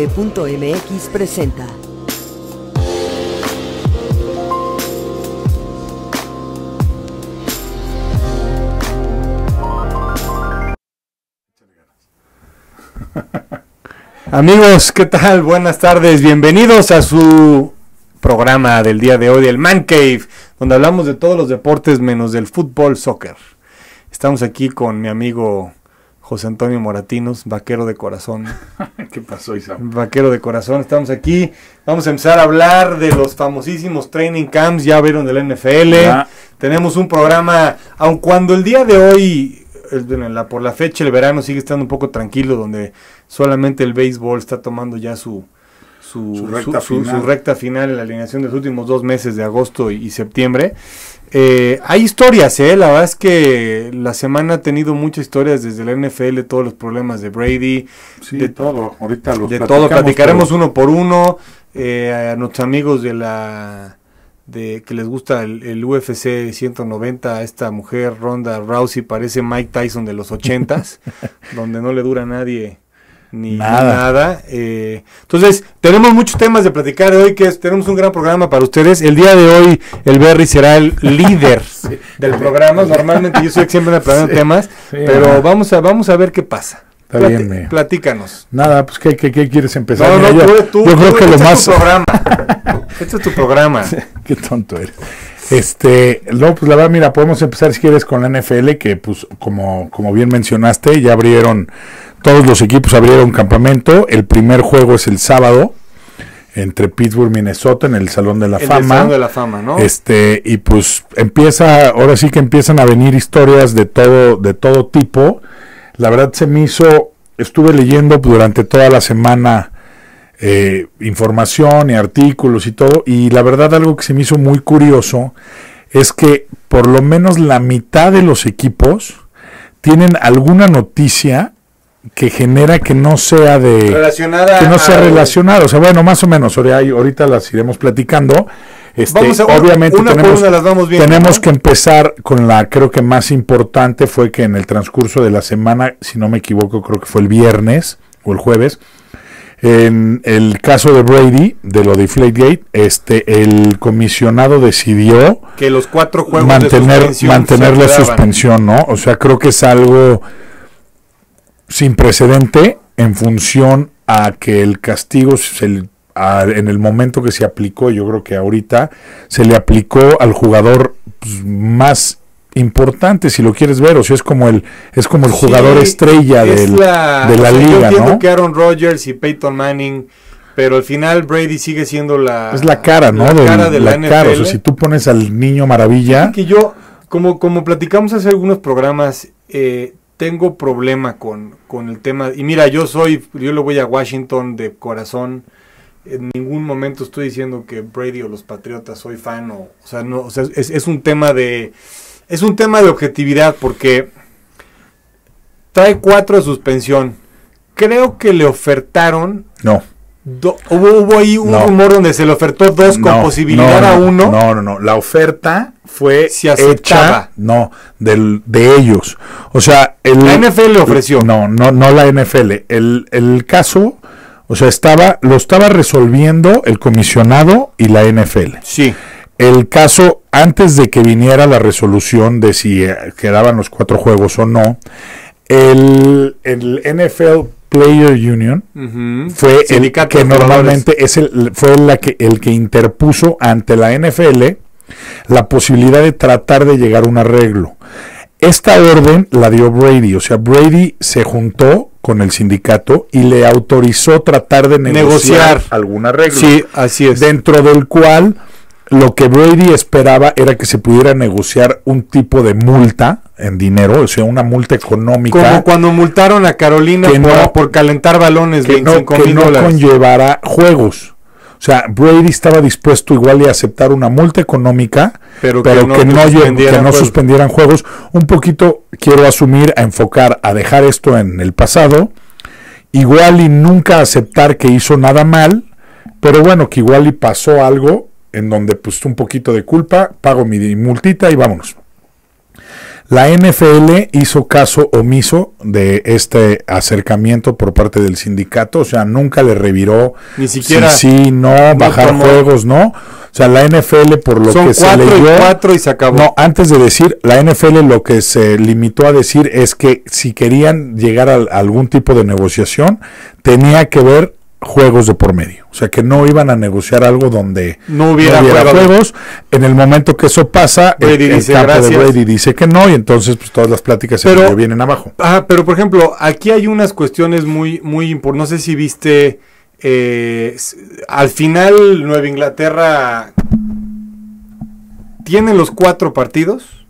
MX presenta. Amigos, ¿qué tal? Buenas tardes, bienvenidos a su programa del día de hoy, el Man Cave, donde hablamos de todos los deportes menos del fútbol, soccer. Estamos aquí con mi amigo José Antonio Moratinos, vaquero de corazón. ¿Qué pasó, Isabel? Vaquero de corazón, estamos aquí. Vamos a empezar a hablar de los famosísimos training camps. Ya vieron del NFL. Tenemos un programa, aun cuando el día de hoy la, por la fecha el verano sigue estando un poco tranquilo, donde solamente el béisbol está tomando ya su, su, su, recta, final. en la alineación de los últimos dos meses de agosto y septiembre. Eh, hay historias, ¿eh? La verdad es que la semana ha tenido muchas historias desde la NFL, todos los problemas de Brady. de todo. Ahorita los De todo, platicaremos uno por uno. Eh, a nuestros amigos de la de que les gusta el, UFC 190, esta mujer Ronda Rousey parece Mike Tyson de los 80s, donde no le dura a nadie ni nada. Eh. entonces, tenemos muchos temas de platicar hoy, que es, tenemos un gran programa para ustedes. El día de hoy, el Berry será el líder del programa. Normalmente yo soy siempre programa temas, pero vamos a, vamos a ver qué pasa. Está Platícanos. Nada, pues, ¿qué, quieres empezar? yo, creo que este lo más. tu programa. este es tu programa. qué tonto eres. Este, no, pues la verdad, mira, podemos empezar si quieres con la NFL, que pues como, como bien mencionaste, ya abrieron, todos los equipos abrieron campamento. El primer juego es el sábado, entre Pittsburgh, Minnesota, en el Salón de la Fama. El Salón de la Fama, ¿no? Este, y pues empieza, ahora sí que empiezan a venir historias de todo, de todo tipo. La verdad se me hizo, estuve leyendo durante toda la semana eh, información y artículos y todo. Y la verdad algo que se me hizo muy curioso es que por lo menos la mitad de los equipos tienen alguna noticia que genera que no sea de relacionada que no sea relacionada, o sea, bueno, más o menos, ahorita las iremos platicando. Este, obviamente tenemos, tenemos que empezar con la creo que más importante fue que en el transcurso de la semana, si no me equivoco, creo que fue el viernes o el jueves, en el caso de Brady, de lo de Flategate este, el comisionado decidió que los cuatro juegos mantener, mantener la suspensión, ¿no? O sea, creo que es algo sin precedente en función a que el castigo se, en el momento que se aplicó, yo creo que ahorita se le aplicó al jugador pues, más importante si lo quieres ver, o si es como el es como el jugador estrella de la liga, entiendo ¿no? que Aaron Rodgers y Peyton Manning pero al final Brady sigue siendo la es la cara, ¿no? La cara de la, NFL. O sea, si tú pones al niño maravilla. Que yo como como platicamos hace algunos programas eh, tengo problema con, el tema y mira yo soy yo lo voy a Washington de corazón en ningún momento estoy diciendo que Brady o los Patriotas soy fan o, o sea no o sea, es un tema de es un tema de objetividad porque trae cuatro de suspensión. Creo que le ofertaron. No. hubo, ahí un rumor donde se le ofertó dos con posibilidad a uno. No, no, no. La oferta fue si hecha no, de ellos. O sea, el, la NFL le ofreció. No, no, no la NFL. El, el caso, o sea, estaba, lo estaba resolviendo el comisionado y la NFL. Sí el caso, antes de que viniera la resolución de si eh, quedaban los cuatro juegos o no, el, NFL Player Union fue el que normalmente es el, fue que, el que interpuso ante la NFL la posibilidad de tratar de llegar a un arreglo. Esta orden la dio Brady, o sea, Brady se juntó con el sindicato y le autorizó tratar de negociar, negociar. algún arreglo. Sí, así es. Dentro del cual lo que Brady esperaba era que se pudiera negociar un tipo de multa en dinero, o sea, una multa económica. Como cuando multaron a Carolina por, calentar balones que no, conllevara juegos. O sea, Brady estaba dispuesto igual y a aceptar una multa económica, pero, que, no, suspendieran, no suspendieran juegos. Un poquito quiero asumir, a enfocar, a dejar esto en el pasado. Igual y nunca aceptar que hizo nada mal, pero bueno, que igual y pasó algo en donde pues un poquito de culpa, pago mi multita y vámonos. La NFL hizo caso omiso de este acercamiento por parte del sindicato, o sea, nunca le reviró. Ni siquiera. Sí, no, bajar juegos, no. O sea, la NFL por lo que se leyó. Y y se acabó. No, antes de decir, la NFL lo que se limitó a decir es que si querían llegar a algún tipo de negociación, tenía que ver juegos de por medio. O sea, que no iban a negociar algo donde no hubiera, juegos. En el momento que eso pasa, dice, que no y entonces pues, todas las pláticas se vienen abajo. Ah, pero por ejemplo, aquí hay unas cuestiones muy, muy importantes. No sé si viste, eh, al final Nueva Inglaterra tiene los cuatro partidos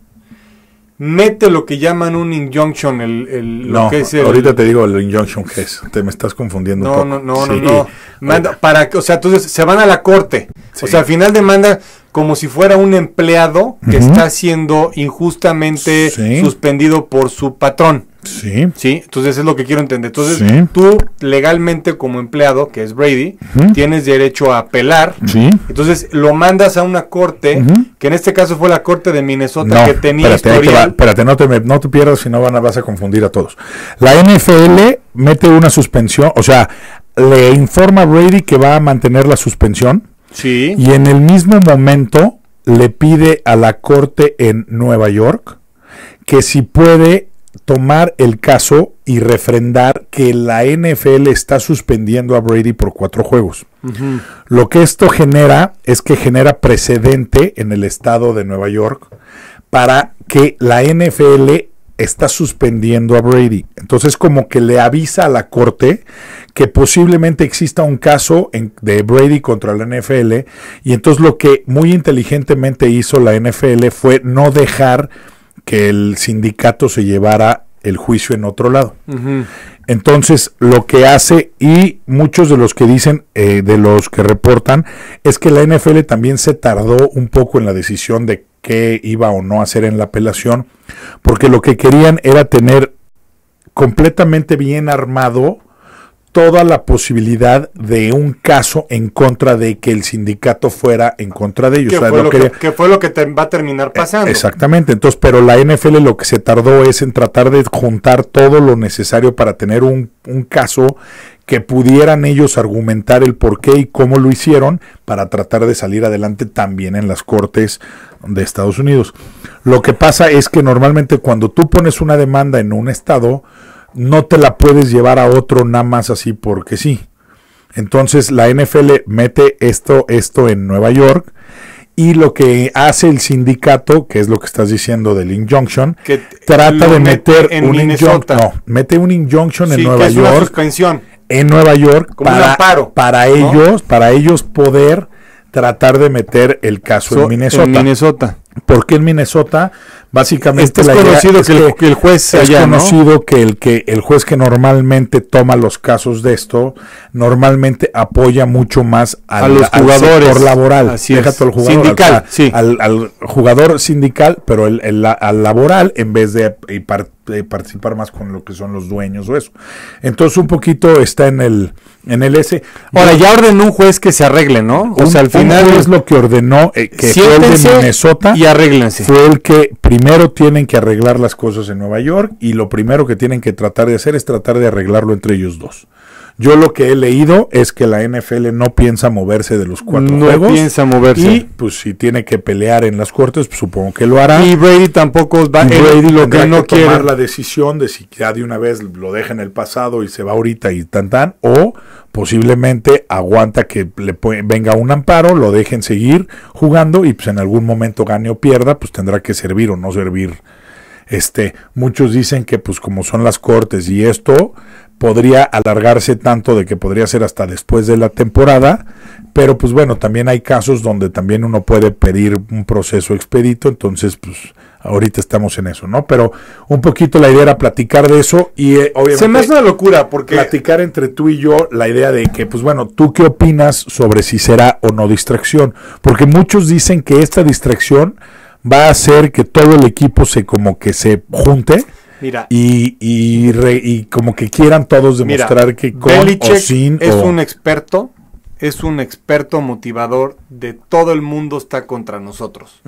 mete lo que llaman un injunction, el, lo que ahorita te digo el injunction que es, te me estás confundiendo no, No, no, no, no, manda, para, o sea, entonces se van a la corte, o sea, al final demanda como si fuera un empleado que está siendo injustamente suspendido por su patrón. Sí. Sí, entonces es lo que quiero entender. Entonces, tú legalmente como empleado, que es Brady, tienes derecho a apelar. Sí. Entonces, lo mandas a una corte, que en este caso fue la corte de Minnesota, que tenía espérate, no te, no te pierdas, si no van a, vas a confundir a todos. La NFL mete una suspensión, o sea, le informa a Brady que va a mantener la suspensión. Sí. Y en el mismo momento le pide a la corte en Nueva York que si puede tomar el caso y refrendar que la NFL está suspendiendo a Brady por cuatro juegos. Lo que esto genera es que genera precedente en el estado de Nueva York para que la NFL está suspendiendo a Brady. Entonces como que le avisa a la corte que posiblemente exista un caso de Brady contra la NFL y entonces lo que muy inteligentemente hizo la NFL fue no dejar que el sindicato se llevara el juicio en otro lado. Entonces, lo que hace, y muchos de los que dicen, eh, de los que reportan, es que la NFL también se tardó un poco en la decisión de qué iba o no hacer en la apelación, porque lo que querían era tener completamente bien armado toda la posibilidad de un caso en contra de que el sindicato fuera en contra de ellos. lo que, fue lo que te va a terminar eh, pasando. Exactamente, entonces, pero la NFL lo que se tardó es en tratar de juntar todo lo necesario para tener un, un caso que pudieran ellos argumentar el por qué y cómo lo hicieron para tratar de salir adelante también en las cortes de Estados Unidos. Lo que pasa es que normalmente cuando tú pones una demanda en un estado, no te la puedes llevar a otro nada más así porque sí. Entonces la NFL mete esto, esto en Nueva York y lo que hace el sindicato, que es lo que estás diciendo del injunction, que trata de meter un injunction, mete un en Nueva York, en Nueva York para, ellos, para ellos poder tratar de meter el caso en Minnesota. Porque en Minnesota, básicamente, este es conocido que, el juez conocido que el que el juez que normalmente toma los casos de esto, normalmente apoya mucho más al, a los jugadores. laboral, Así Al jugador, sindical, sí. al, jugador sindical, pero el, al laboral en vez de participar más con lo que son los dueños o eso. Entonces un poquito está en el en el Ahora, ya ordenó un juez que se arregle, ¿no? O sea, al final. es lo que ordenó, eh, que fue el de Minnesota. Y arréglense. Fue el que primero tienen que arreglar las cosas en Nueva York y lo primero que tienen que tratar de hacer es tratar de arreglarlo entre ellos dos. Yo lo que he leído es que la NFL no piensa moverse de los cuatro juegos. No piensa moverse. Y pues si tiene que pelear en las cortes, pues, supongo que lo hará. Y Brady tampoco va a lo que no tomar la decisión de si ya de una vez lo deja en el pasado y se va ahorita y tan tan o posiblemente aguanta que le venga un amparo, lo dejen seguir jugando y pues en algún momento gane o pierda, pues tendrá que servir o no servir este, muchos dicen que pues como son las cortes y esto podría alargarse tanto de que podría ser hasta después de la temporada, pero pues bueno, también hay casos donde también uno puede pedir un proceso expedito, entonces pues ahorita estamos en eso, ¿no? Pero un poquito la idea era platicar de eso y eh, obviamente... Se me hace una locura porque... Platicar entre tú y yo la idea de que pues bueno, ¿tú qué opinas sobre si será o no distracción? Porque muchos dicen que esta distracción va a hacer que todo el equipo se como que se junte. Mira, y, y, y como que quieran todos demostrar que con es un experto, es un experto motivador de todo el mundo está contra nosotros.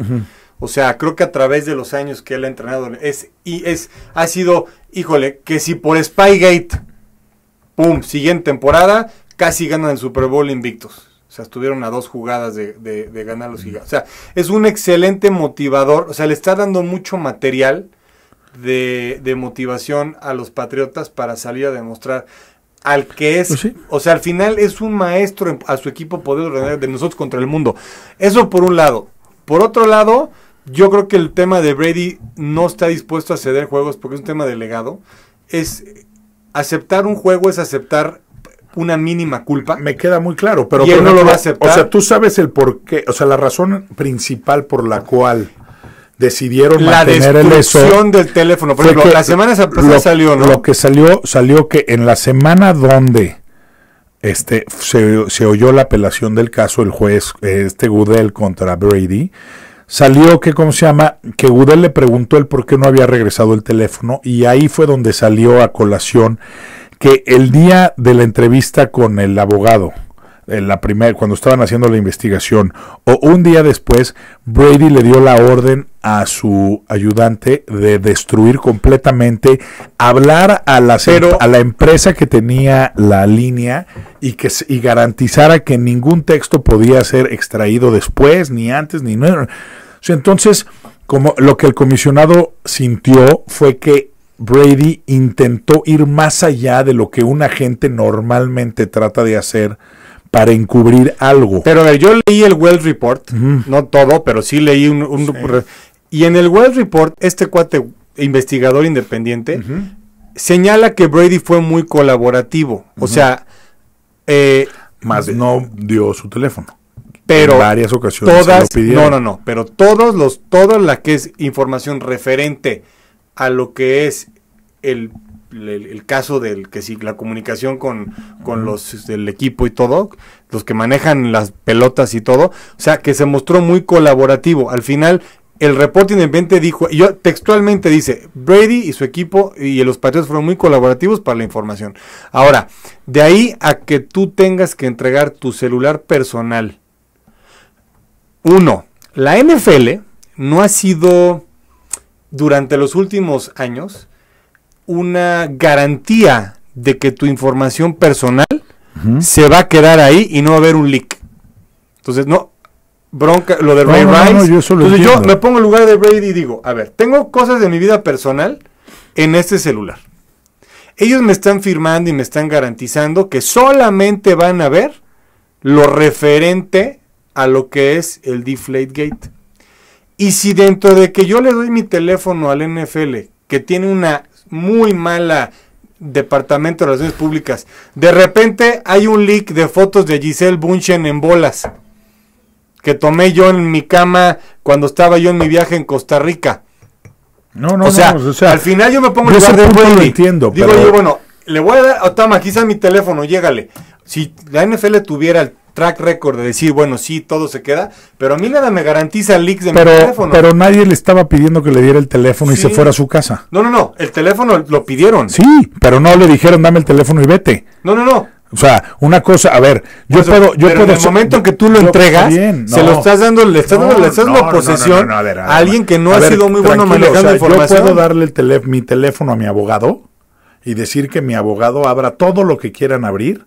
O sea, creo que a través de los años que él ha entrenado es y es ha sido, híjole, que si por Spygate, pum, siguiente temporada casi ganan el Super Bowl invictos o sea, estuvieron a dos jugadas de, ganar los gigantes. O sea, es un excelente motivador. O sea, le está dando mucho material de, motivación a los patriotas para salir a demostrar al que es. Pues o sea, al final es un maestro a su equipo poder de nosotros contra el mundo. Eso por un lado. Por otro lado, yo creo que el tema de Brady no está dispuesto a ceder juegos porque es un tema delegado. Es aceptar un juego, es aceptar una mínima culpa. Me queda muy claro, pero, no lo va a aceptar. O sea, tú sabes el por qué, o sea, la razón principal por la cual decidieron la mantener del teléfono. Por la semana pasada salió, ¿no? Lo que salió, salió que en la semana donde este, se, oyó la apelación del caso, el juez, este Goodell contra Brady, salió que, ¿cómo se llama? Que Goodell le preguntó el por qué no había regresado el teléfono y ahí fue donde salió a colación que el día de la entrevista con el abogado, en la primera, cuando estaban haciendo la investigación, o un día después, Brady le dio la orden a su ayudante de destruir completamente, hablar a la, a la empresa que tenía la línea y que y garantizara que ningún texto podía ser extraído después, ni antes, ni Entonces, como lo que el comisionado sintió fue que Brady intentó ir más allá de lo que un agente normalmente trata de hacer para encubrir algo. Pero yo leí el Wells Report, no todo, pero sí leí un... Y en el Wells Report, este cuate investigador independiente señala que Brady fue muy colaborativo. O sea... Eh, más no dio su teléfono. Pero en varias ocasiones No, no, no. Pero todos los, toda la que es información referente a lo que es el, caso del que si la comunicación con, con los este, del equipo y todo, los que manejan las pelotas y todo, o sea, que se mostró muy colaborativo. Al final, el reporting reporte 20 dijo, yo textualmente dice, Brady y su equipo y los patriotas fueron muy colaborativos para la información. Ahora, de ahí a que tú tengas que entregar tu celular personal. Uno, la NFL no ha sido durante los últimos años una garantía de que tu información personal se va a quedar ahí y no va a haber un leak. Entonces, no, bronca, lo de Ray Rice. Entonces yo me pongo en lugar de Brady y digo, a ver, tengo cosas de mi vida personal en este celular. Ellos me están firmando y me están garantizando que solamente van a ver lo referente a lo que es el Deflate Gate. Y si dentro de que yo le doy mi teléfono al NFL, que tiene una muy mala Departamento de Relaciones Públicas. De repente hay un leak de fotos de Giselle Bunchen en bolas que tomé yo en mi cama cuando estaba yo en mi viaje en Costa Rica. No, no, o al final yo me pongo en de Lo entiendo, Digo yo, bueno, le voy a dar, oh, toma, mi teléfono, llégale. Si la NFL tuviera el track record de decir, bueno, sí, todo se queda, pero a mí nada me garantiza el leaks de mi teléfono. Pero nadie le estaba pidiendo que le diera el teléfono y se fuera a su casa. No, no, no, el teléfono lo pidieron. Sí, pero no le dijeron, dame el teléfono y vete. No, no, no. O sea, una cosa, a ver, yo puedo, yo puedo. En el momento en que tú lo entregas, se lo estás dando, le estás dando, posesión a, alguien que no ha sido muy bueno manejando información. Yo puedo darle el mi teléfono a mi abogado y decir que mi abogado abra todo lo que quieran abrir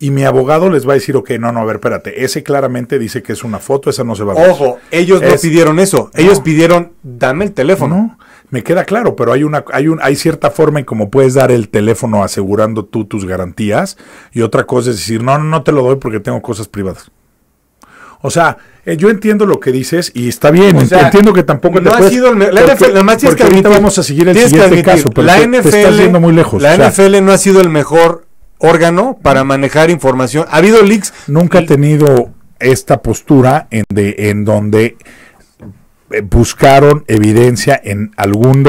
y mi abogado les va a decir, ok, no, no, a ver, espérate, ese claramente dice que es una foto, esa no se va a ver. Ojo, ellos no pidieron eso, ellos pidieron, dame el teléfono. No, me queda claro, pero hay, una, hay, un, hay cierta forma en cómo puedes dar el teléfono asegurando tú tus garantías y otra cosa es decir, no, no, te lo doy porque tengo cosas privadas. O sea, eh, yo entiendo lo que dices y está bien. entiendo que tampoco te puedes, sido la NFL, además que ahorita vamos a seguir el siguiente caso, la muy lejos. NFL no ha sido el mejor órgano para manejar información. Ha habido leaks. Nunca ha tenido esta postura en, de, en donde eh, buscaron evidencia en algún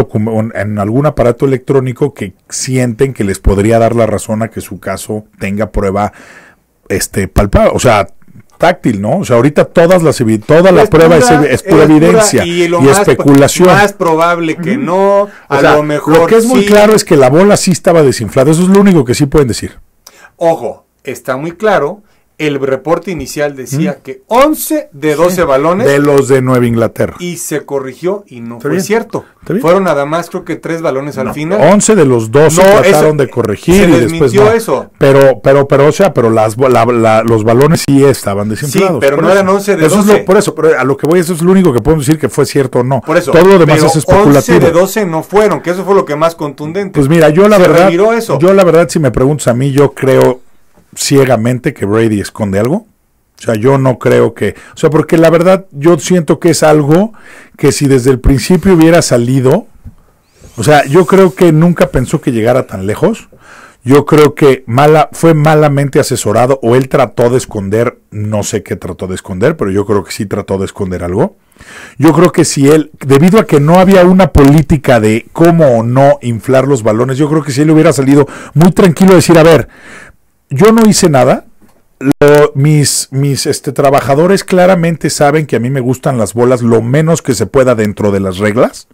en algún aparato electrónico que sienten que les podría dar la razón a que su caso tenga prueba este palpable, o sea, táctil, ¿no? O sea, ahorita todas las toda la prueba es, es, evidencia y, especulación. Más probable que no, a lo mejor. que es muy claro es que la bola sí estaba desinflada. Eso es lo único que sí pueden decir. Ojo, está muy claro el reporte inicial decía que 11 de 12 balones. De los de Nueva Inglaterra. Y se corrigió y no fue cierto. Fueron nada más, creo que tres balones al final. 11 de los 12 no, trataron de corregir y después. eso. Pero, pero, pero, o sea, pero las, los balones sí estaban desinflados. Sí, pero no eran 11 de eso 12. por eso, pero a lo que voy, eso es lo único que puedo decir que fue cierto o no. Por eso. Todo lo demás es especulativo. 11 de 12 no fueron, que eso fue lo que más contundente. Pues mira, yo la verdad. Eso. Yo la verdad, si me preguntas a mí, yo creo ciegamente que Brady esconde algo. O sea, yo no creo que... O sea, porque la verdad yo siento que es algo que si desde el principio hubiera salido... O sea, yo creo que nunca pensó que llegara tan lejos. Yo creo que mala, fue malamente asesorado o él trató de esconder, no sé qué trató de esconder, pero yo creo que sí trató de esconder algo. Yo creo que si él, debido a que no había una política de cómo o no inflar los balones, yo creo que si él hubiera salido muy tranquilo a decir, a ver, yo no hice nada. mis mis este, trabajadores claramente saben que a mí me gustan las bolas lo menos que se pueda dentro de las reglas.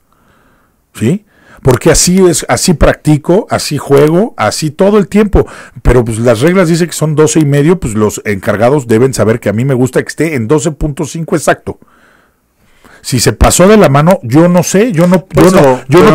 ¿Sí? porque así es, así practico, así juego, así todo el tiempo. Pero pues las reglas dicen que son 12 y medio, pues los encargados deben saber que a mí me gusta que esté en 12.5 exacto. Si se pasó de la mano, yo no sé, yo no, yo pues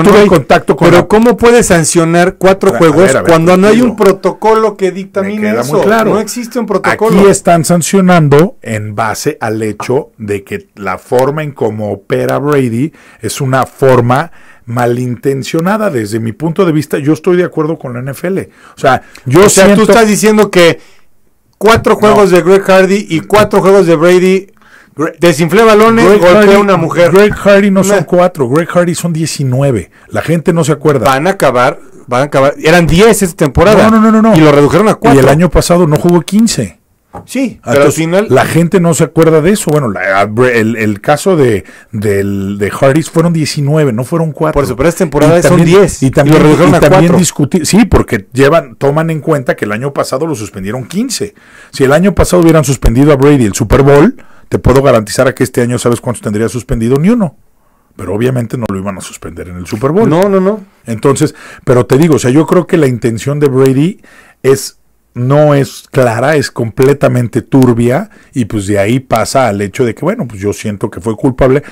tuve contacto con. Pero cómo puede sancionar cuatro ah, juegos cuando pues, no hay un protocolo que dictamine eso. No existe un protocolo. Aquí están sancionando en base al hecho de que la forma en cómo opera Brady es una forma malintencionada desde mi punto de vista. Yo estoy de acuerdo con la NFL. O sea, yo o sea, tú estás diciendo que cuatro juegos de Greg Hardy y cuatro juegos de Brady Desinflé balones, golpeé a una mujer. Greg Hardy no son cuatro, Greg Hardy son 19. La gente no se acuerda. Van a acabar, van a acabar. Eran 10 esta temporada. No, no, no, no. Y lo redujeron a cuatro. Y el año pasado no jugó 15. Sí, al final. La gente no se acuerda de eso. Bueno, el, caso de, Hardys fueron 19, no fueron 4. Por eso, pero esta temporada son 10. Y también, discutir. Sí, porque llevan, toman en cuenta que el año pasado lo suspendieron 15. Si el año pasado hubieran suspendido a Brady el Super Bowl, te puedo garantizar a que este año sabes cuántos tendría suspendido ni uno pero obviamente no lo iban a suspender en el Super Bowl. No, no, no. Entonces, pero te digo, o sea, yo creo que la intención de Brady es no es clara, es completamente turbia y pues de ahí pasa al hecho de que, bueno, pues yo siento que fue culpable.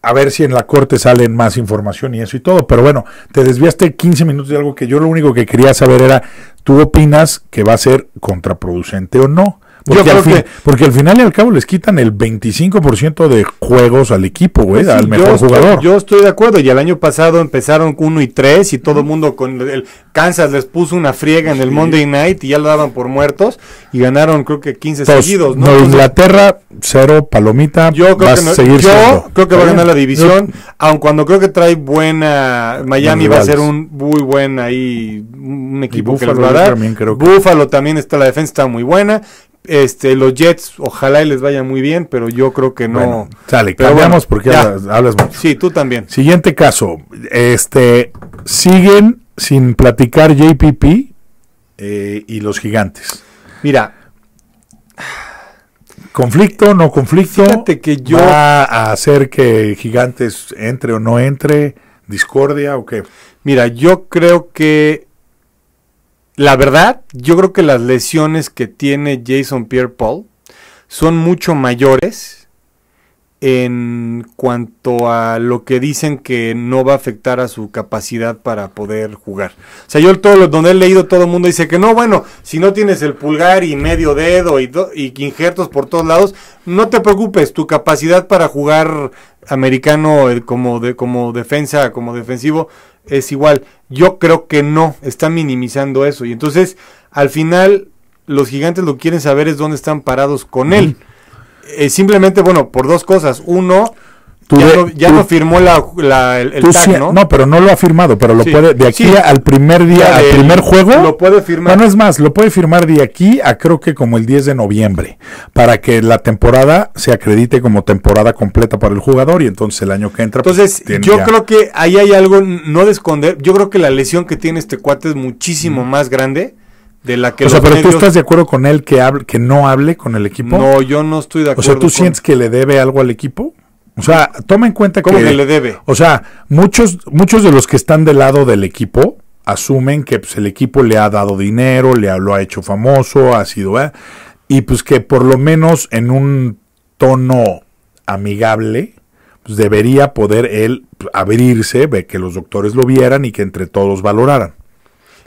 A ver si en la corte salen más información y eso y todo. Pero bueno, te desviaste 15 minutos de algo que yo lo único que quería saber era, ¿tú opinas que va a ser contraproducente o no? Porque, al final y al cabo les quitan el 25% de juegos al equipo, güey, pues al mejor jugador. yo estoy de acuerdo. Y el año pasado empezaron 1 y 3 y todo el mundo con el Kansas les puso una friega en el Monday Night y ya lo daban por muertos y ganaron creo que 15 seguidos. ¿no? Inglaterra, cero, palomita. Yo creo que, yo creo que va a ganar la división, aun cuando creo que trae buena... Miami va a ser un muy buen ahí, un equipo que va a dar. También creo también está, la defensa está muy buena este, los Jets, ojalá y les vaya muy bien, pero yo creo que no. sale, que cambiamos porque Hablas, mucho. Sí, tú también. Siguiente caso. Este, siguen sin platicar JPP eh, y los gigantes. Mira. ¿Conflicto, no conflicto? Fíjate que yo. ¿Va a hacer que Gigantes entre o no entre? ¿Discordia o qué? Mira, yo creo que la verdad, yo creo que las lesiones que tiene Jason Pierre Paul son mucho mayores en cuanto a lo que dicen que no va a afectar a su capacidad para poder jugar. O sea, yo todo lo, donde he leído todo el mundo dice que no, bueno, si no tienes el pulgar y medio dedo y, y injertos por todos lados, no te preocupes, tu capacidad para jugar americano eh, como, como defensa, como defensivo, es igual. Yo creo que no, están minimizando eso. Y entonces, al final, los gigantes lo que quieren saber es dónde están parados con él. Eh, simplemente, bueno, por dos cosas. Uno, ya, lo, firmó la, el, tag, ¿no? No, pero no lo ha firmado, pero lo puede, de aquí al primer día, al primer juego. Lo puede firmar. No, no es más, lo puede firmar de aquí a creo que como el 10 de noviembre, para que la temporada se acredite como temporada completa para el jugador y entonces el año que entra. Pues, entonces, yo creo que ahí hay algo no de esconder. Yo creo que la lesión que tiene este cuate es muchísimo más grande. De la que o sea, pero tú estás de acuerdo con él que, hable, que no hable con el equipo. No, yo no estoy de acuerdo. O sea, ¿tú sientes que le debe algo al equipo? O sea, toma en cuenta ¿Cómo que, le debe. O sea, muchos, muchos de los que están del lado del equipo asumen que pues, el equipo le ha dado dinero, le ha, lo ha hecho famoso, ha sido. ¿eh? Y pues que por lo menos en un tono amigable, pues debería poder él pues, abrirse, que los doctores lo vieran y que entre todos valoraran.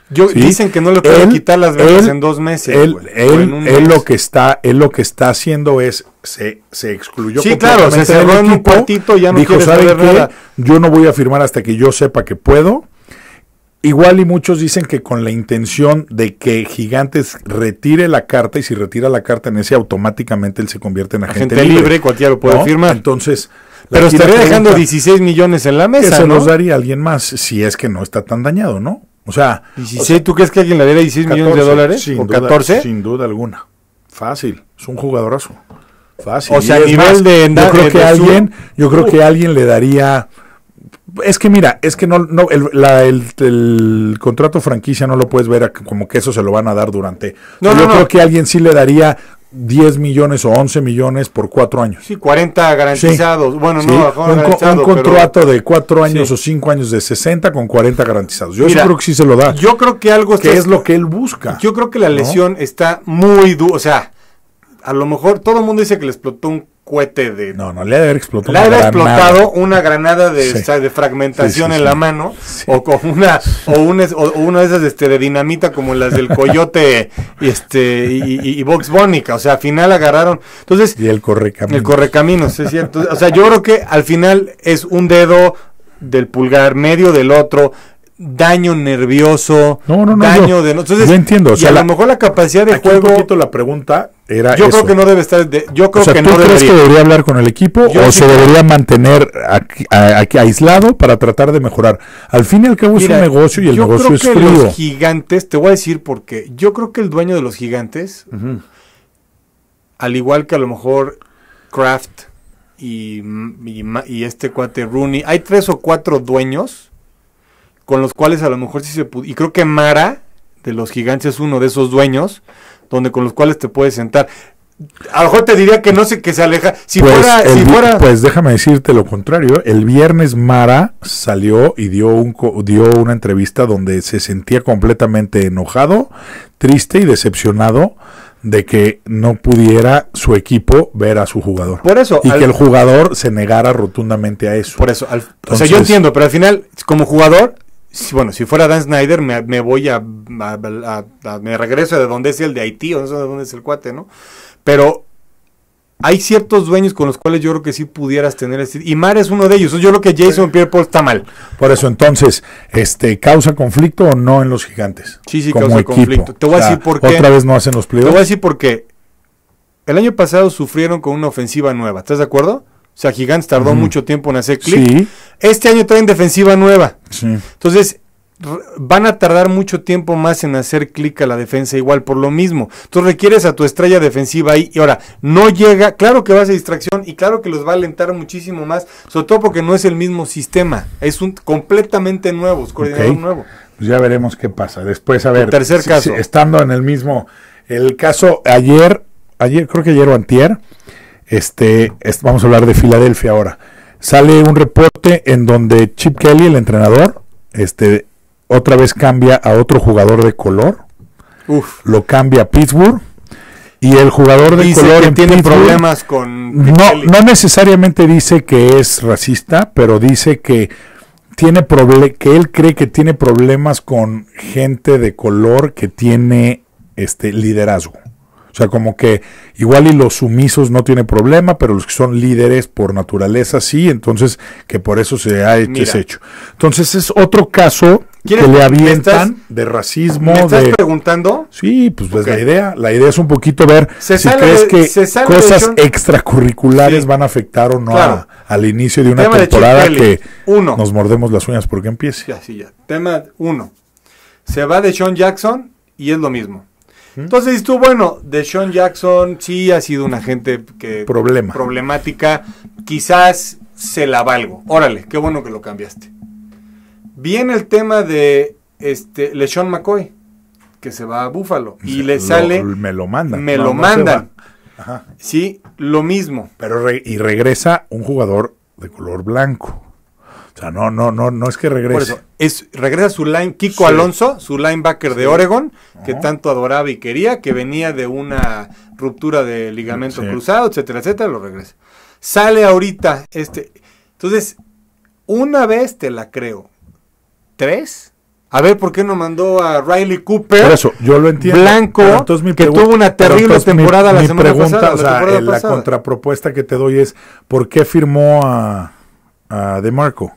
Dicen que no le pueden quitar las ventas en dos meses. Él, lo que está, él lo que está haciendo es se, excluyó. Sí, claro, se cerró en un cuartito, ya no dijo, Yo no voy a firmar hasta que yo sepa que puedo. Igual y muchos dicen que con la intención de que Gigantes retire la carta y si retira la carta en ese automáticamente él se convierte en agente, libre. Cualquiera lo puede firmar. Entonces, pero estaría dejando 16 millones en la mesa. eso se los daría alguien más si es que no está tan dañado, ¿no? O sea, ¿tú crees que alguien le diera 16 millones de dólares? ¿O sin duda alguna. Fácil, es un jugadorazo. Fácil. O sea, a nivel más, de, yo creo eh, que alguien, yo creo que alguien le daría es que mira, es que no, el, contrato franquicia no lo puedes ver como que eso se lo van a dar durante. yo creo que alguien sí le daría 10 millones o 11 millones por 4 años. Sí, 40 garantizados. bueno, no, un, garantizado, un contrato de 4 años o 5 años de 60 con 40 garantizados. Yo creo que sí se lo da. Yo creo que algo que es lo que él busca. Yo creo que la lesión está muy dura, o sea, a lo mejor todo el mundo dice que le explotó un cohete de... No, no, le ha haber explotado. una granada de, de fragmentación en la mano o con una o, una o una de esas este, de dinamita como las del coyote este, y, y, y Box Bónica. O sea, al final agarraron... Entonces... Y el correcaminos. El correcaminos, es cierto. O sea, yo creo que al final es un dedo del pulgar medio del otro daño nervioso, no, no, daño de yo entiendo, o y a lo mejor la capacidad de juego la pregunta era yo creo que no debe estar yo creo o sea, que ¿tú crees que debería hablar con el equipo o se debería mantener aquí, aislado para tratar de mejorar al fin y al cabo es un negocio y el yo creo que los gigantes te voy a decir porque yo creo que el dueño de los gigantes al igual que a lo mejor Kraft y este cuate Rooney hay tres o cuatro dueños con los cuales a lo mejor sí se pudo. Y creo que Mara, de los gigantes, es uno de esos dueños, donde con los cuales te puedes sentar. A lo mejor te diría que no sé que se aleja. Si, pues, fuera, si Pues déjame decirte lo contrario. El viernes Mara salió y dio, un, dio una entrevista donde se sentía completamente enojado, triste y decepcionado de que no pudiera su equipo ver a su jugador. Por eso. Y que el jugador se negara rotundamente a eso. Por eso. o sea, yo entiendo, pero al final, como jugador, bueno, si fuera Dan Snyder, me, voy a, Me regreso de donde es el de Haití o no de dónde es el cuate, ¿no? Pero hay ciertos dueños con los cuales yo creo que sí pudieras tener este, y Mar es uno de ellos. Yo creo que Jason Pierre Paul está mal. Por eso entonces, este, ¿causa conflicto o no en los gigantes? Sí, sí, causa conflicto. Te voy a decir por qué. Otra vez no hacen los playoffs. Te voy a decir por qué. El año pasado sufrieron con una ofensiva nueva, ¿estás de acuerdo? O sea, Gigantes tardó mucho tiempo en hacer clic. Este año traen defensiva nueva. Sí. Entonces, van a tardar mucho tiempo más en hacer clic a la defensa igual por lo mismo. Tú requieres a tu estrella defensiva ahí y ahora no llega, claro que va a ser distracción y claro que los va a alentar muchísimo más, sobre todo porque no es el mismo sistema, es un completamente nuevo, es coordinador nuevo. Pues ya veremos qué pasa. Después a ver. El tercer caso. estando en el mismo el caso ayer, ayer creo que ayer o antier este, vamos a hablar de Filadelfia ahora. Sale un reporte en donde Chip Kelly, el entrenador, este, otra vez cambia a otro jugador de color. Uf. Lo cambia a Pittsburgh. Y el jugador de color tiene problemas con no, no necesariamente dice que es racista, pero dice que tiene que él cree que tiene problemas con gente de color que tiene este liderazgo. O sea, como que igual y los sumisos no tiene problema, pero los que son líderes por naturaleza sí, entonces que por eso se ha hecho, Entonces es otro caso que le avientan de racismo. ¿Me estás preguntando? Sí, pues, pues la idea, la idea es un poquito ver si crees que cosas extracurriculares van a afectar o no al inicio de una temporada que nos mordemos las uñas porque empiece. Ya, ya. Tema uno. Se va de Sean Jackson y es lo mismo. Entonces tú, bueno, de Sean Jackson sí ha sido una gente que... Problemática. Quizás se la valgo. Órale, qué bueno que lo cambiaste. Viene el tema de este, LeSean McCoy, que se va a Búfalo. Y le sale... Me lo mandan. Me lo mandan. Sí, lo mismo. Pero y regresa un jugador de color blanco sea, no, no, no, no es que regrese. es, regresa su line, Kiko Alonso, su linebacker de Oregon, que tanto adoraba y quería, que venía de una ruptura de ligamento cruzado, etcétera, etcétera, lo regresa. Sale ahorita, este. Entonces, una vez te la creo. Tres, a ver, ¿por qué no mandó a Riley Cooper? eso, yo lo entiendo. Blanco, que tuvo una terrible temporada la semana pasada, la, contrapropuesta que te doy es, ¿por qué firmó a, a DeMarco?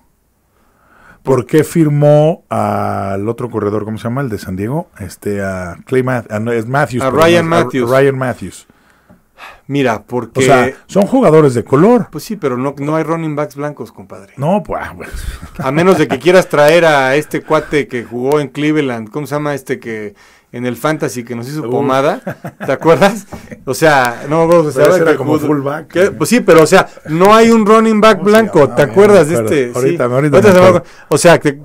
¿Por qué firmó al otro corredor, cómo se llama, el de San Diego? Este, a Clay es Matthews. A Ryan Matthews. Ryan Matthews. Mira, porque... O sea, son jugadores de color. Pues sí, pero no, no hay running backs blancos, compadre. No, pues. Ah, a menos de que quieras traer a este cuate que jugó en Cleveland, ¿cómo se llama este que en el fantasy que nos hizo pomada, ¿te acuerdas? O sea, no como fullback. pues sí, pero o sea, no hay un running back blanco, ¿te acuerdas de este? Ahorita, sí. ahorita, me o sea, que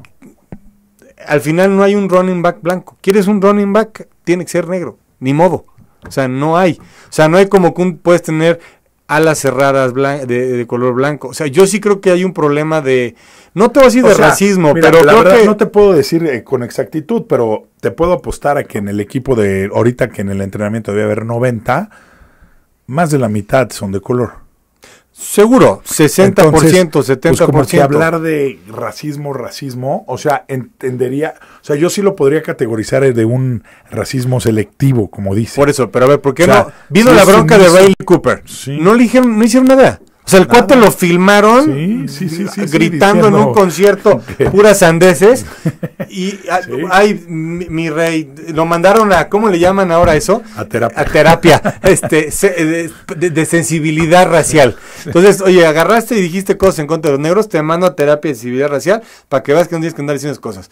al final no hay un running back blanco. ¿Quieres un running back? Tiene que ser negro, ni modo. O sea, no hay. O sea, no hay como que un, puedes tener alas cerradas de, color blanco. O sea, yo sí creo que hay un problema de, no te voy a decir de racismo, pero No te puedo decir eh, con exactitud, pero te puedo apostar a que en el equipo de, ahorita que en el entrenamiento debe haber 90, más de la mitad son de color. Seguro, 60%, 70%. Pues hablar de racismo, racismo, o sea, entendería, o sea, yo sí lo podría categorizar de un racismo selectivo, como dice. Por eso, pero a ver, ¿por qué no? Vino la bronca de Riley Cooper. No, le dijeron, no hicieron nada. O sea, el cuate lo filmaron gritando en un concierto puras andeses. Y ah, ay, mi, rey, lo mandaron a, ¿cómo le llaman ahora eso? A terapia. A terapia, este, eh, de, sensibilidad racial. Entonces, oye, agarraste y dijiste cosas en contra de los negros, te mando a terapia de sensibilidad racial para que veas que no tienes que andar diciendo esas cosas.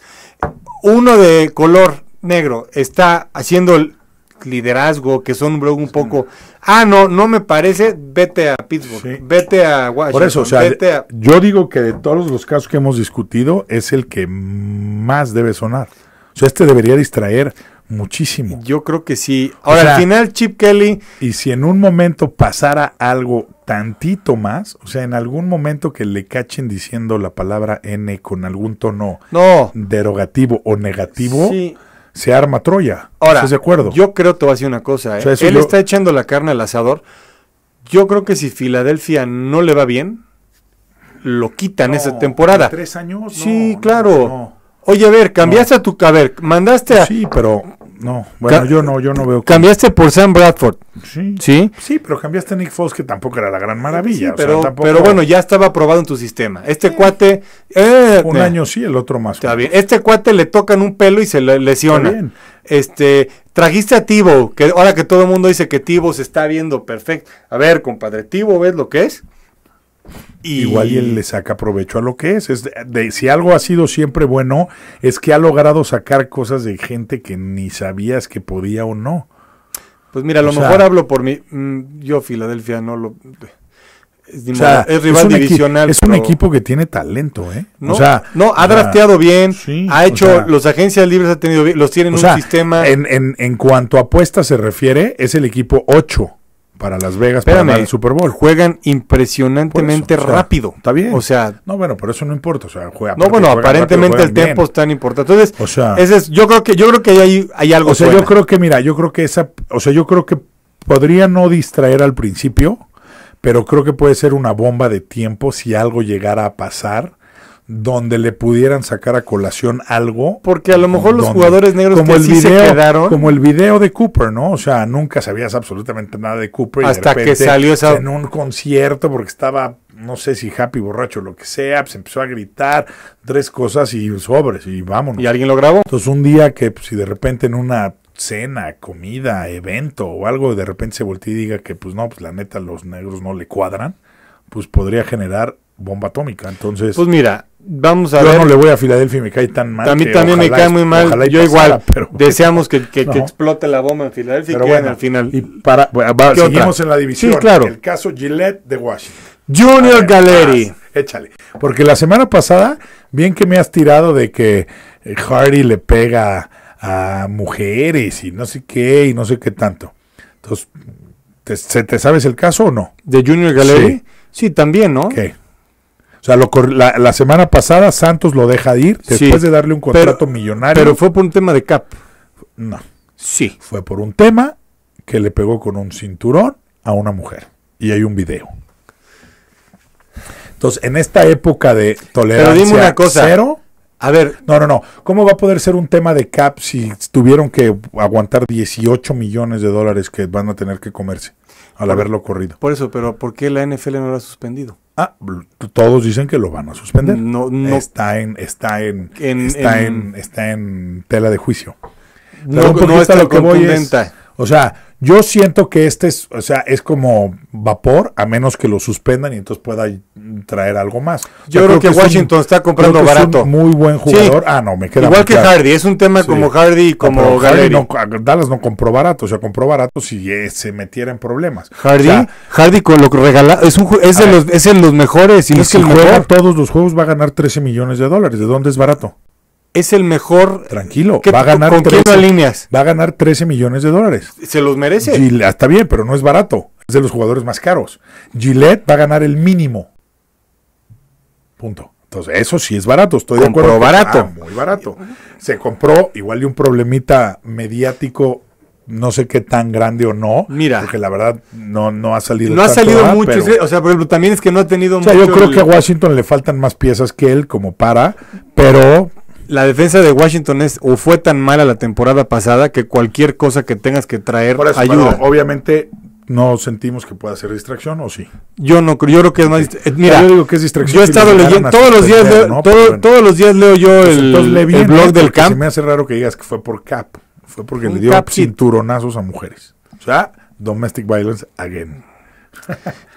Uno de color negro está haciendo el liderazgo, que son luego un poco, ah, no, no me parece, vete a Pittsburgh, vete a Washington. Por eso, o sea, yo digo que de todos los casos que hemos discutido es el que más debe sonar. O sea, este debería distraer muchísimo. Yo creo que sí. Ahora, al final, Chip Kelly... Y si en un momento pasara algo tantito más, o sea, en algún momento que le cachen diciendo la palabra N con algún tono no. derogativo o negativo... Sí se arma Troya. Ahora, ¿estás de acuerdo? Yo creo, te voy a decir una cosa, ¿eh? él está echando la carne al asador. Yo creo que si Filadelfia no le va bien, lo quitan esa temporada. ¿Tres años? No, sí, claro. Oye, a ver, cambiaste a tu... A mandaste pues a... Sí, pero... No, bueno, yo no, yo no veo. Cambiaste por Sam Bradford. Sí. Sí. pero cambiaste a Nick Foss, que tampoco era la gran maravilla. pero, pero bueno, ya estaba aprobado en tu sistema. Este cuate. Eh, un eh. año sí, el otro más. Está bien. Este cuate le tocan un pelo y se le lesiona. Este, trajiste a Tibo, que ahora que todo el mundo dice que Tibo se está viendo perfecto. A ver, compadre, Tibo, ¿ves lo que es? Igual y él le saca provecho a lo que es. de, si algo ha sido siempre bueno, es que ha logrado sacar cosas de gente que ni sabías que podía o no. Pues mira, a lo mejor hablo por mí. Mm, yo, Filadelfia, no lo. Es, rival divisional. Es un equipo que tiene talento, ¿eh? No, ha drafteado bien, ha hecho, los agencias libres ha tenido los tienen un sistema. En, en cuanto a apuestas se refiere, es el equipo 8 para Las Vegas para el Super Bowl. Juegan impresionantemente rápido. Está bien. O sea, no, bueno, pero eso no importa. O sea, juega, no, bueno, aparentemente el tiempo es tan importante. Entonces, o sea, ese yo creo que yo creo que hay, hay algo. O sea, yo creo que mira, yo creo que esa, o sea, yo creo que podría no distraer al principio, pero creo que puede ser una bomba de tiempo si algo llegara a pasar donde le pudieran sacar a colación algo. Porque a lo mejor los jugadores negros como sí se quedaron. Como el video de Cooper, ¿no? O sea, nunca sabías absolutamente nada de Cooper. Hasta y que salió en un concierto porque estaba, no sé si happy, borracho, lo que sea, se pues, empezó a gritar tres cosas y sobres y vámonos. ¿Y alguien lo grabó? Entonces un día que pues, si de repente en una cena, comida, evento o algo, de repente se voltea y diga que pues no, pues la neta los negros no le cuadran, pues podría generar bomba atómica. Entonces, pues mira, vamos a ver... yo no le voy a Filadelfia y me cae tan mal. A mí también me cae muy mal. Yo igual. Pero, deseamos que, que, explote la bomba en Filadelfia pero y bueno, al final. Y para, en la división. claro. El caso Gillette de Washington. Junior gallery échale. Porque la semana pasada, bien que me has tirado de que eh, Hardy le pega a mujeres y no sé qué y no sé qué tanto. Entonces, ¿te, sabes el caso o no? ¿De Junior Galeri? Sí, también, ¿no? O sea, la, semana pasada Santos lo deja ir después de darle un contrato millonario. Pero fue por un tema de cap. No. Sí. Fue por un tema que le pegó con un cinturón a una mujer. Y hay un video. Entonces, en esta época de tolerancia Pero una cosa. cero. A ver. No, no, no. ¿Cómo va a poder ser un tema de cap si tuvieron que aguantar 18 millones de dólares que van a tener que comerse al haberlo corrido? Por eso, pero ¿por qué la NFL no lo ha suspendido? Ah, todos dicen que lo van a suspender. No, no. Está en, está en, está en, está en tela de juicio. no, está lo que voy es, o sea, yo siento que este es, o sea, es como vapor, a menos que lo suspendan y entonces pueda traer algo más. Yo creo, que, Washington está comprando barato. Es un muy buen jugador. Ah, no, me queda. Igual que Hardy, es un tema como Hardy y como Dallas no compró barato, o sea, compró barato si eh, se metiera en problemas. Hardy, Hardy con lo que regala, es, un, de los, es de los mejores y es, el todos los juegos va a ganar 13 millones de dólares. ¿De dónde es barato? es el mejor. Tranquilo, va a ganar. ¿Con 13, Va a ganar 13 millones de dólares. Se los merece. está bien, pero no es barato. Es de los jugadores más caros. Gillette va a ganar el mínimo. Punto. Entonces, eso sí es barato, estoy de acuerdo. barato. Ah, muy barato. Se compró igual de un problemita mediático, no sé qué tan grande o no. Mira. Porque la verdad no, no ha salido. No ha salido mucho. o sea, ejemplo, también es que no ha tenido o sea, Yo creo que a Washington le faltan más piezas que él como para, pero la defensa de Washington es o fue tan mala la temporada pasada que cualquier cosa que tengas que traer ayuda. obviamente no sentimos que pueda ser distracción o sí. Yo no creo, yo creo que es más eh, mira, yo digo que es distracción. Yo he estado leyendo todos los días leo, todos los días leo yo pues, el, blog del camp. me hace raro que digas que fue por cap, fue porque le dio cinturonazos a mujeres. O sea, domestic violence again.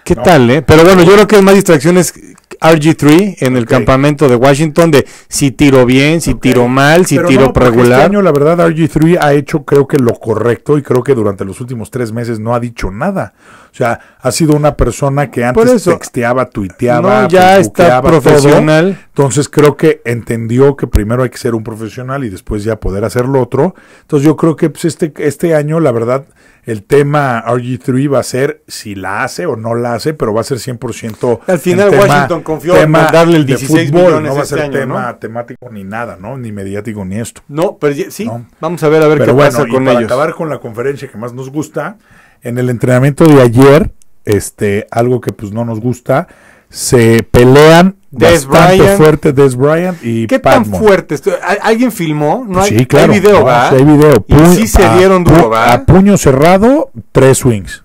¿Qué tal, eh? Pero bueno, yo creo que es más distracción es... RG3 en el campamento de Washington de si tiro bien, si tiro mal, si tiro este regular. Este año, la verdad, RG3 ha hecho creo que lo correcto y creo que durante los últimos tres meses no ha dicho nada. O sea, ha sido una persona que antes texteaba, tuiteaba, no, ya está profesional. Entonces creo que entendió que primero hay que ser un profesional y después ya poder hacer lo otro. Entonces yo creo que pues, este, este año, la verdad, el tema RG3 va a ser si la hace o no la hace, pero va a ser 100%. Al final Washington confió en darle el 16 fútbol, no va a este ser tema temático ni nada, ¿no? Ni mediático ni esto. No, pero sí, vamos a ver a ver qué pasa con con para acabar con la conferencia que más nos gusta, en el entrenamiento de ayer, este algo que pues no nos gusta se pelean Des fuerte Des Bryant y ¿Qué tan fuerte? ¿Alguien filmó? ¿No Sí, claro. hay video, sí se dieron A puño cerrado, tres swings.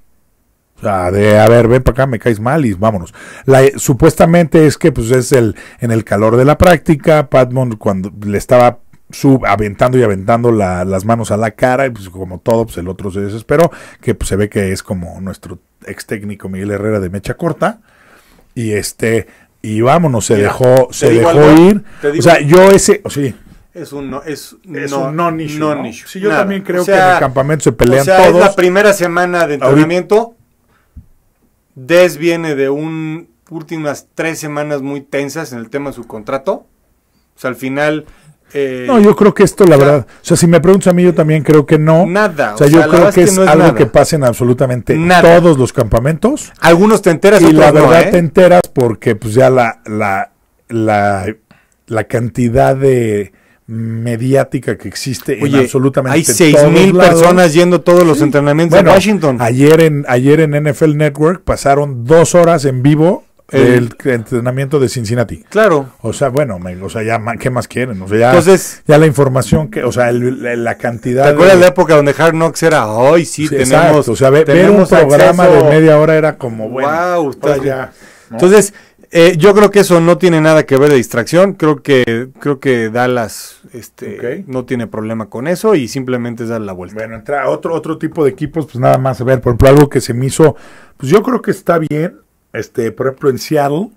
O sea, de a ver, ven para acá, me caes mal y vámonos. supuestamente es que pues es el en el calor de la práctica, Padmon cuando le estaba sub, aventando y aventando las manos a la cara y pues, como todo, pues, el otro se desesperó, que pues, se ve que es como nuestro ex técnico Miguel Herrera de mecha corta, y este y vámonos, se dejó, se dejó ir. O sea, yo ese, sí. Es un no, es, un non issue. Sí, yo también creo que en el campamento se pelean o todos. Es la primera semana de entrenamiento. Des viene de un últimas tres semanas muy tensas en el tema de su contrato. O sea, al final eh, no, yo creo que esto, la verdad, o sea, si me preguntas a mí, yo también creo que no. Nada. O sea, yo creo que es, algo que pasa en absolutamente todos los campamentos. Algunos te enteras y la verdad ¿eh? te enteras porque pues ya la, la, la, cantidad de mediática que existe en absolutamente hay seis mil personas yendo todos los entrenamientos en Washington. Ayer en ayer en NFL Network pasaron dos horas en vivo el, entrenamiento de Cincinnati. Claro. O sea, bueno, o sea, ya qué más quieren, o sea, ya, Entonces, ya la información que, o sea, la cantidad ¿Te acuerdas de, la época donde Hard Knocks era, hoy sí, tenemos, o sea, ver, un programa de media hora era como Wow, Entonces, eh, yo creo que eso no tiene nada que ver de distracción. Creo que creo que Dallas este, no tiene problema con eso y simplemente es dar la vuelta. Bueno, entra otro otro tipo de equipos, pues nada más a ver, por ejemplo, algo que se me hizo, pues yo creo que está bien este, por ejemplo, en Seattle,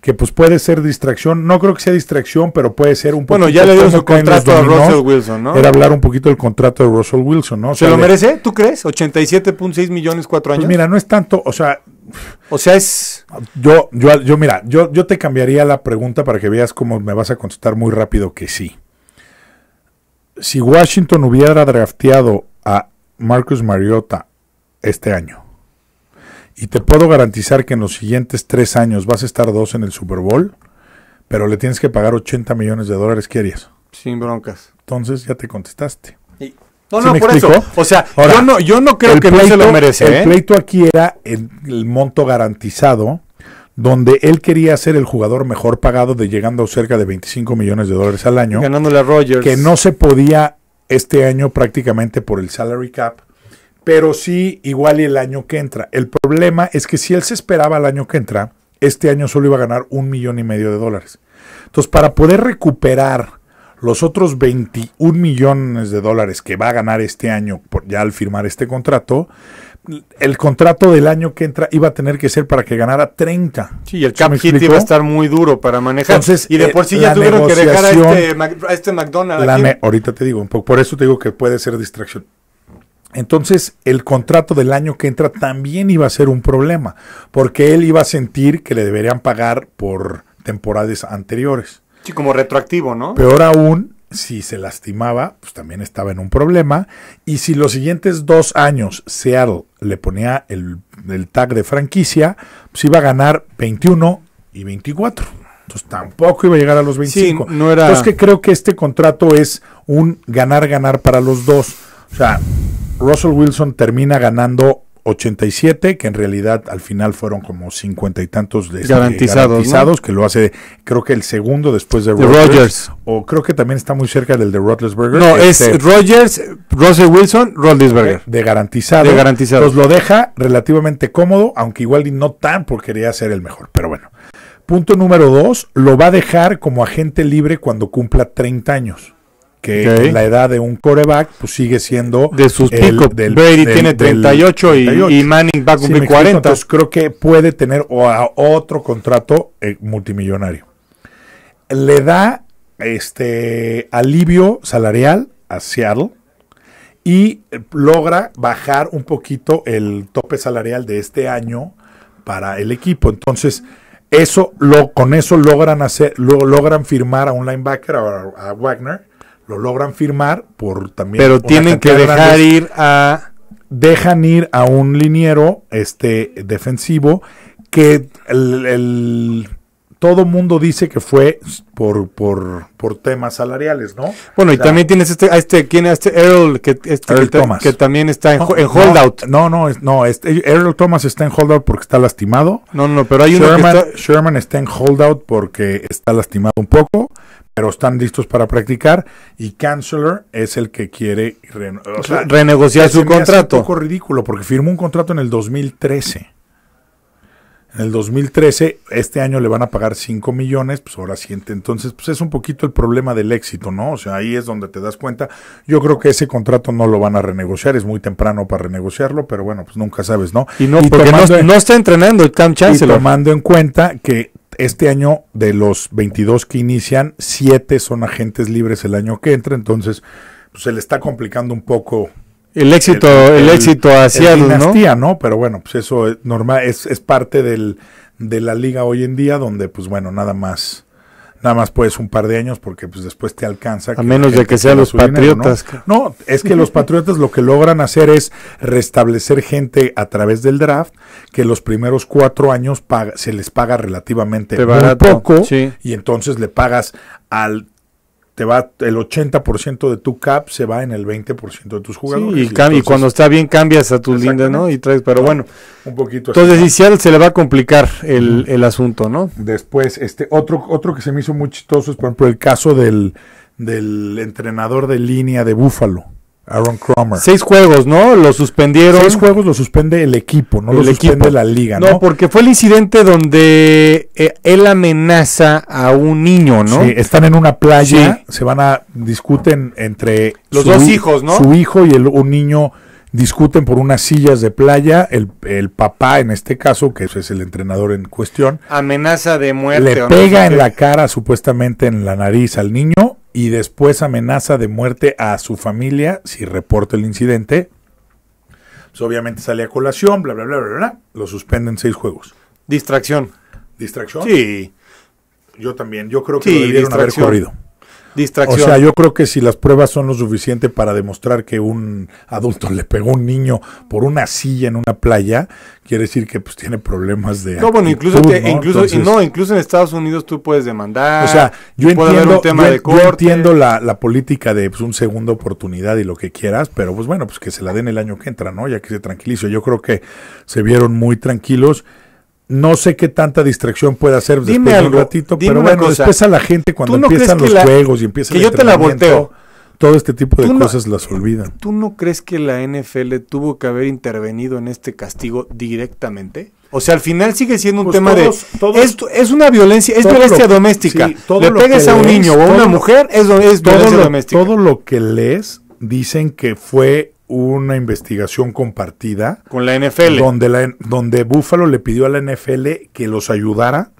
que pues puede ser distracción. No creo que sea distracción, pero puede ser un poco. Bueno, ya le dio su contrato a Russell Wilson, ¿no? Era hablar un poquito del contrato de Russell Wilson, ¿no? ¿Se lo merece? ¿Tú crees? 87.6 millones cuatro pues años. mira, no es tanto, o sea. O sea, es. Yo, yo, mira, yo, yo te cambiaría la pregunta para que veas cómo me vas a contestar muy rápido que sí. Si Washington hubiera drafteado a Marcus Mariota este año, y te puedo garantizar que en los siguientes tres años vas a estar dos en el Super Bowl, pero le tienes que pagar 80 millones de dólares ¿qué harías. Sin broncas. Entonces ya te contestaste. no, no, por eso. O sea, yo, no, yo no creo que lo merece. El ¿eh? pleito aquí era el, monto garantizado donde él quería ser el jugador mejor pagado de llegando a cerca de 25 millones de dólares al año. Ganándole a Rogers. Que no se podía este año prácticamente por el salary cap pero sí igual y el año que entra. El problema es que si él se esperaba el año que entra, este año solo iba a ganar un millón y medio de dólares. Entonces, para poder recuperar los otros 21 millones de dólares que va a ganar este año ya al firmar este contrato, el contrato del año que entra iba a tener que ser para que ganara 30. Sí, el cap hit iba a estar muy duro para manejar. y de por sí eh, ya tuvieron que dejar a este, este McDonald's. ahorita te digo, por eso te digo que puede ser distracción. Entonces el contrato del año que entra también iba a ser un problema, porque él iba a sentir que le deberían pagar por temporadas anteriores. Sí, como retroactivo, ¿no? Peor aún, si se lastimaba, pues también estaba en un problema. Y si los siguientes dos años Seattle le ponía el, tag de franquicia, pues iba a ganar 21 y 24. Entonces tampoco iba a llegar a los 25. no era... Entonces que creo que este contrato es un ganar-ganar para los dos. O sea, Russell Wilson termina ganando 87, que en realidad al final fueron como cincuenta y tantos de este, garantizados, que lo hace creo que el segundo después de Rodgers, O creo que también está muy cerca del de Rodgersberger. No, es este, Rogers, Russell Wilson, Rodgersberger De garantizado. De garantizado. Pues lo deja relativamente cómodo, aunque igual y no tan porque quería ser el mejor, pero bueno. Punto número dos, lo va a dejar como agente libre cuando cumpla 30 años que la edad de un coreback pues, sigue siendo de sus picos. Brady tiene 38, y, Manning va a 40. creo que puede tener otro contrato eh, multimillonario. Le da este alivio salarial a Seattle y eh, logra bajar un poquito el tope salarial de este año para el equipo. Entonces, eso lo, con eso logran hacer, logran firmar a un linebacker, a Wagner, lo logran firmar por también. Pero tienen que dejar ir a. Dejan ir a un liniero este, defensivo que el, el todo mundo dice que fue por, por, por temas salariales, ¿no? Bueno, y también tienes este, a este, ¿quién este Earl, que, este, Earl que, Thomas. que, también está en, holdout. No, no, no, este, Earl Thomas está en holdout porque está lastimado. No, no, pero hay un Sherman está en holdout porque está lastimado un poco pero están listos para practicar y Canceller es el que quiere renegociar su contrato. Es un poco ridículo porque firmó un contrato en el 2013. En el 2013, este año le van a pagar 5 millones, pues ahora siente. Entonces, pues es un poquito el problema del éxito, ¿no? O sea, ahí es donde te das cuenta. Yo creo que ese contrato no lo van a renegociar, es muy temprano para renegociarlo, pero bueno, pues nunca sabes, ¿no? Y no, porque no, está entrenando el Cam Chancellor. Y tomando en cuenta que este año de los 22 que inician, 7 son agentes libres el año que entra, entonces pues, se le está complicando un poco el éxito, el, éxito hacia el dinastía, ¿no? ¿no? Pero bueno, pues eso es normal, es, es parte del, de la liga hoy en día donde pues bueno, nada más Nada más pues un par de años porque pues después te alcanza. A menos de que sean los patriotas. ¿no? es que los patriotas lo que logran hacer es restablecer gente a través del draft que los primeros cuatro años paga, se les paga relativamente poco y entonces le pagas al te va el 80% de tu cap se va en el 20% de tus jugadores. y, cuando está bien cambias a tus lindas, ¿no? Y traes, pero ah, bueno. Un poquito. Entonces, inicial se le va a complicar el, el, asunto, ¿no? Después, este otro otro que se me hizo muy chistoso es por ejemplo el caso del del entrenador de línea de Búfalo. Aaron Cromer. Seis juegos, ¿no? Lo suspendieron. Seis juegos lo suspende el equipo, no lo suspende la liga, ¿no? No, porque fue el incidente donde eh, él amenaza a un niño, ¿no? Sí, están en una playa, se van a discuten entre los dos hijos, ¿no? Su hijo y un niño discuten por unas sillas de playa. El, papá, en este caso, que es el entrenador en cuestión, amenaza de muerte. Le pega en la cara, supuestamente en la nariz al niño y después amenaza de muerte a su familia si reporta el incidente. Pues, obviamente sale a colación, bla, bla, bla, bla, bla. Lo suspenden seis juegos. Distracción. ¿Distracción? Sí. Yo también, yo creo que debería lo debieron haber corrido. O sea, yo creo que si las pruebas son lo suficiente para demostrar que un adulto le pegó a un niño por una silla en una playa, quiere decir que pues tiene problemas de No, bueno, incluso incluso no, incluso en Estados Unidos tú puedes demandar. O sea, yo entiendo, tema corte. Yo entiendo la, política de pues, un segundo oportunidad y lo que quieras, pero pues bueno, pues que se la den el año que entra, ¿no? Ya que se tranquilice. Yo creo que se vieron muy tranquilos no sé qué tanta distracción puede hacer después dime un ratito, pero bueno, después a la gente cuando empiezan los juegos y empiezan que el yo te la volteo. Todo este tipo de cosas las olvidan. ¿Tú no crees que la NFL tuvo que haber intervenido en este castigo directamente? O sea, al final sigue siendo un pues tema de. es, es, una violencia, es violencia doméstica. Le pegues a un niño o a una mujer, es, violencia doméstica. Todo lo que lees dicen que fue una investigación compartida. Con la NFL. Donde, la, donde Buffalo le pidió a la NFL que los ayudara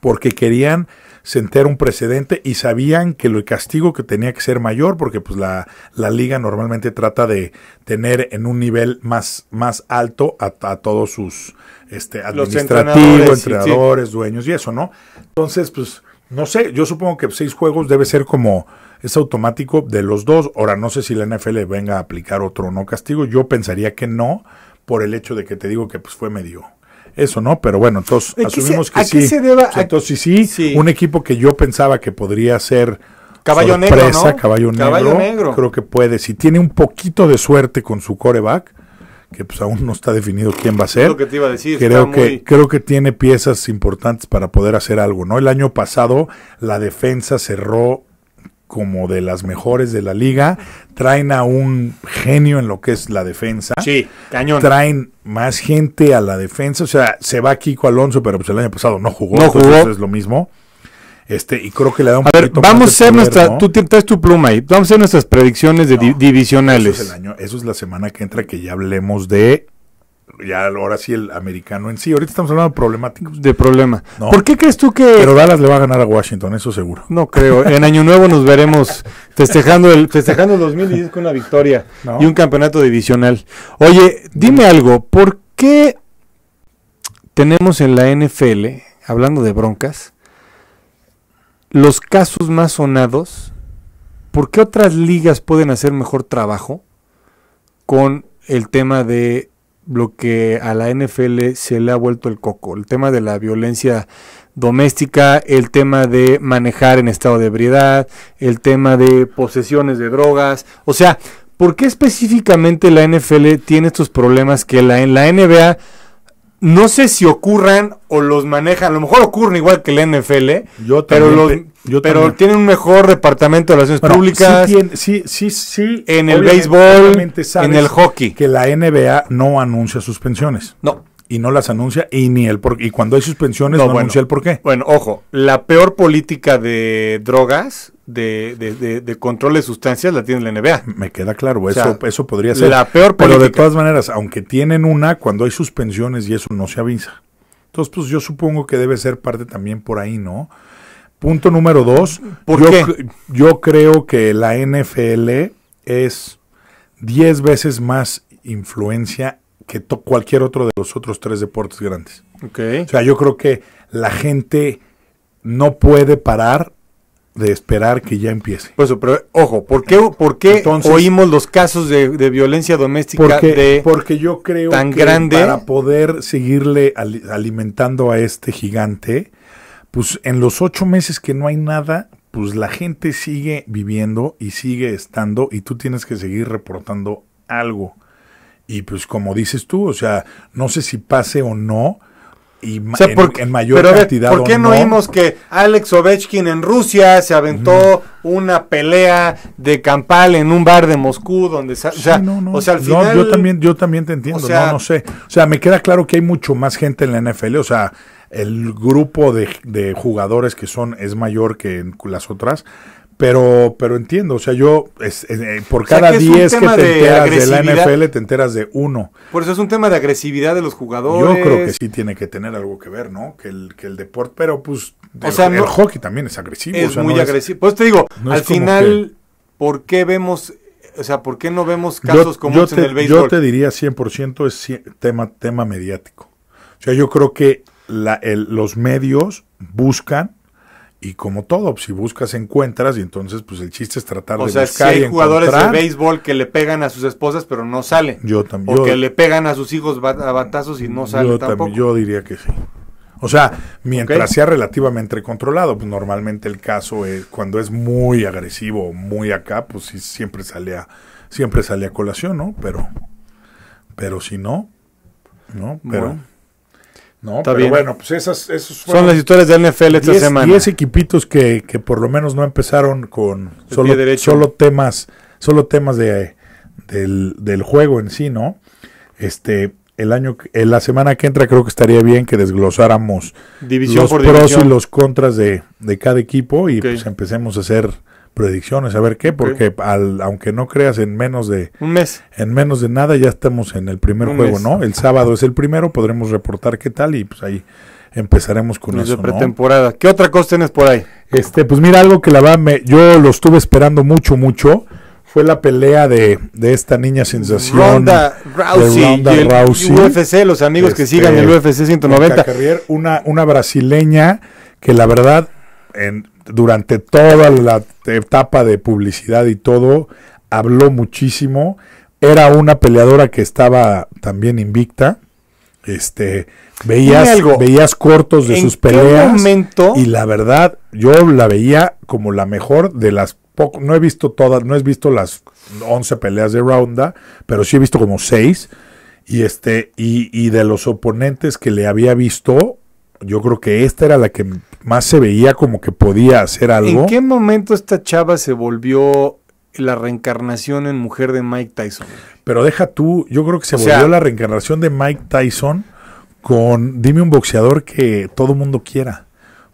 porque querían sentar un precedente y sabían que el castigo que tenía que ser mayor porque pues la, liga normalmente trata de tener en un nivel más, más alto a, todos sus este, administrativos, entrenadores, dueños y eso, ¿no? Entonces, pues no sé, yo supongo que seis juegos debe ser como es automático de los dos. Ahora, no sé si la NFL venga a aplicar otro no castigo. Yo pensaría que no, por el hecho de que te digo que pues, fue medio. Eso no, pero bueno, entonces asumimos que sí. entonces, sí, sí, un equipo que yo pensaba que podría ser Caballo negro, caballo, negro, caballo negro. Creo que puede. Si tiene un poquito de suerte con su coreback, que pues aún no está definido quién va a ser. Creo que creo que tiene piezas importantes para poder hacer algo, ¿no? El año pasado la defensa cerró como de las mejores de la liga, traen a un genio en lo que es la defensa. Sí, cañón. Traen más gente a la defensa, o sea, se va Kiko Alonso, pero pues el año pasado no jugó, no jugó. entonces es lo mismo. Este, y creo que le da un a ver, vamos a hacer nuestra, tú traes tu pluma ahí, vamos a hacer nuestras predicciones de divisionales. Eso es, la semana que entra que ya hablemos de ya ahora sí el americano en sí. Ahorita estamos hablando de problemáticos. De problema. ¿Por qué crees tú que.? Pero Dallas le va a ganar a Washington, eso seguro. No creo. En Año Nuevo nos veremos festejando el festejando 2010 con una victoria y un campeonato divisional. Oye, dime algo. ¿Por qué tenemos en la NFL, hablando de broncas, los casos más sonados, ¿por qué otras ligas pueden hacer mejor trabajo con el tema de lo que a la NFL se le ha vuelto el coco? El tema de la violencia doméstica, el tema de manejar en estado de ebriedad, el tema de posesiones de drogas. O sea, ¿por qué específicamente la NFL tiene estos problemas que la, la NBA no sé si ocurran o los manejan, a lo mejor ocurren igual que la NFL, yo también, pero, pero tienen un mejor departamento de relaciones públicas. Sí, sí, sí, En el béisbol, en el hockey. Que la NBA no anuncia suspensiones. No. Y no las anuncia y ni el por, y cuando hay suspensiones no, no anuncia el por qué. Bueno, ojo, la peor política de drogas de, de, de, de, control de sustancias la tiene la NBA. Me queda claro, eso, eso podría ser. La peor Pero de todas maneras, aunque tienen una, cuando hay suspensiones y eso no se avisa. Entonces, pues yo supongo que debe ser parte también por ahí, ¿no? Punto número dos. ¿Por yo, qué? yo creo que la NFL es 10 veces más influencia que cualquier otro de los otros tres deportes grandes. Okay. O sea, yo creo que la gente no puede parar de esperar que ya empiece. Pues pero ojo, ¿por qué, oímos los casos de, violencia doméstica porque, de porque yo creo tan que grande? para poder seguirle alimentando a este gigante, pues en los ocho meses que no hay nada, pues la gente sigue viviendo y sigue estando y tú tienes que seguir reportando algo. Y pues como dices tú, o sea, no sé si pase o no, en, porque, en, mayor pero cantidad. ¿Por qué no oímos que Alex Ovechkin en Rusia se aventó una pelea de campal en un bar de Moscú donde o sea, yo también yo también te entiendo, no no sé. O sea, me queda claro que hay mucho más gente en la NFL, o sea, el grupo de, de jugadores que son es mayor que las otras, pero, pero entiendo, o sea, yo eh, por cada 10 que, te enteras de, la NFL te enteras de uno. Por eso es un tema de agresividad de los jugadores. Yo creo que sí tiene que tener algo que ver, ¿no? Que el, que el deporte, pero pues o el, el, hockey también es agresivo. Es muy agresivo. pues te digo, al final, ¿por qué vemos, o sea, por qué no vemos casos como este en el béisbol? Yo te diría 100% es tema, tema mediático. O sea, yo creo que los medios buscan y como todo, pues, si buscas encuentras y entonces pues el chiste es tratar o de sea, si hay jugadores de béisbol que le pegan a sus esposas pero no sale. Yo también. O que le pegan a sus hijos a batazos y no sale yo También, yo diría que sí. O sea, mientras sea relativamente controlado, pues normalmente el caso es cuando es muy agresivo, muy acá, pues sí, siempre sale a siempre sale a colación, ¿no? Pero pero si no, ¿no? Pero ¿no? bueno, pues esas, son las historias de NFL esta semana. 10 equipitos que, que, por lo menos no empezaron con solo, solo temas, solo temas de, del, juego en sí, ¿no? Este, el año, en la semana que entra creo que estaría bien que desglosáramos división los pros y los contras de, cada equipo y pues empecemos a hacer predicciones, a ver qué, porque aunque no creas en menos de un mes, en menos de nada ya estamos en el primer juego, ¿no? El sábado es el primero, podremos reportar qué tal y pues ahí empezaremos con Los pretemporada. ¿Qué otra cosa tienes por ahí? Este, pues mira algo que la va me, yo lo estuve esperando mucho, mucho. Fue la pelea de, de esta niña sensación. Ronda Rousey. UFC, los amigos que sigan el este, UFC 190. una, una brasileña que la verdad en, durante toda la etapa de publicidad y todo, habló muchísimo. Era una peleadora que estaba también invicta. Este, veías, veías cortos de sus peleas. Y la verdad, yo la veía como la mejor de las pocas, no he visto todas, no he visto las 11 peleas de Ronda, pero sí he visto como 6. Y, este, y, y de los oponentes que le había visto, yo creo que esta era la que más se veía como que podía hacer algo. ¿En qué momento esta chava se volvió la reencarnación en mujer de Mike Tyson? Pero deja tú, yo creo que se volvió la reencarnación de Mike Tyson con dime un boxeador que todo mundo quiera.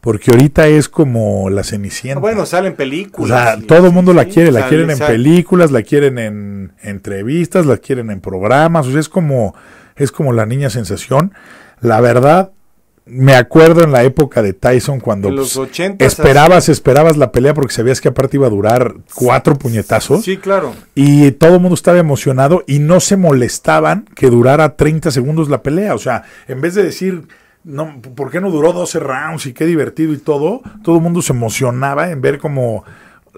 Porque ahorita es como la Cenicienta. Ah, bueno, salen películas. todo el mundo la quiere, la quieren en películas, la quieren en entrevistas, la quieren en programas, o sea, es como es como la niña sensación. La verdad, me acuerdo en la época de Tyson cuando pues, esperabas, esperabas la pelea porque sabías que aparte iba a durar cuatro puñetazos. Sí, claro. Y todo el mundo estaba emocionado y no se molestaban que durara 30 segundos la pelea. O sea, en vez de decir, no, ¿por qué no duró 12 rounds y qué divertido y todo? Todo el mundo se emocionaba en ver como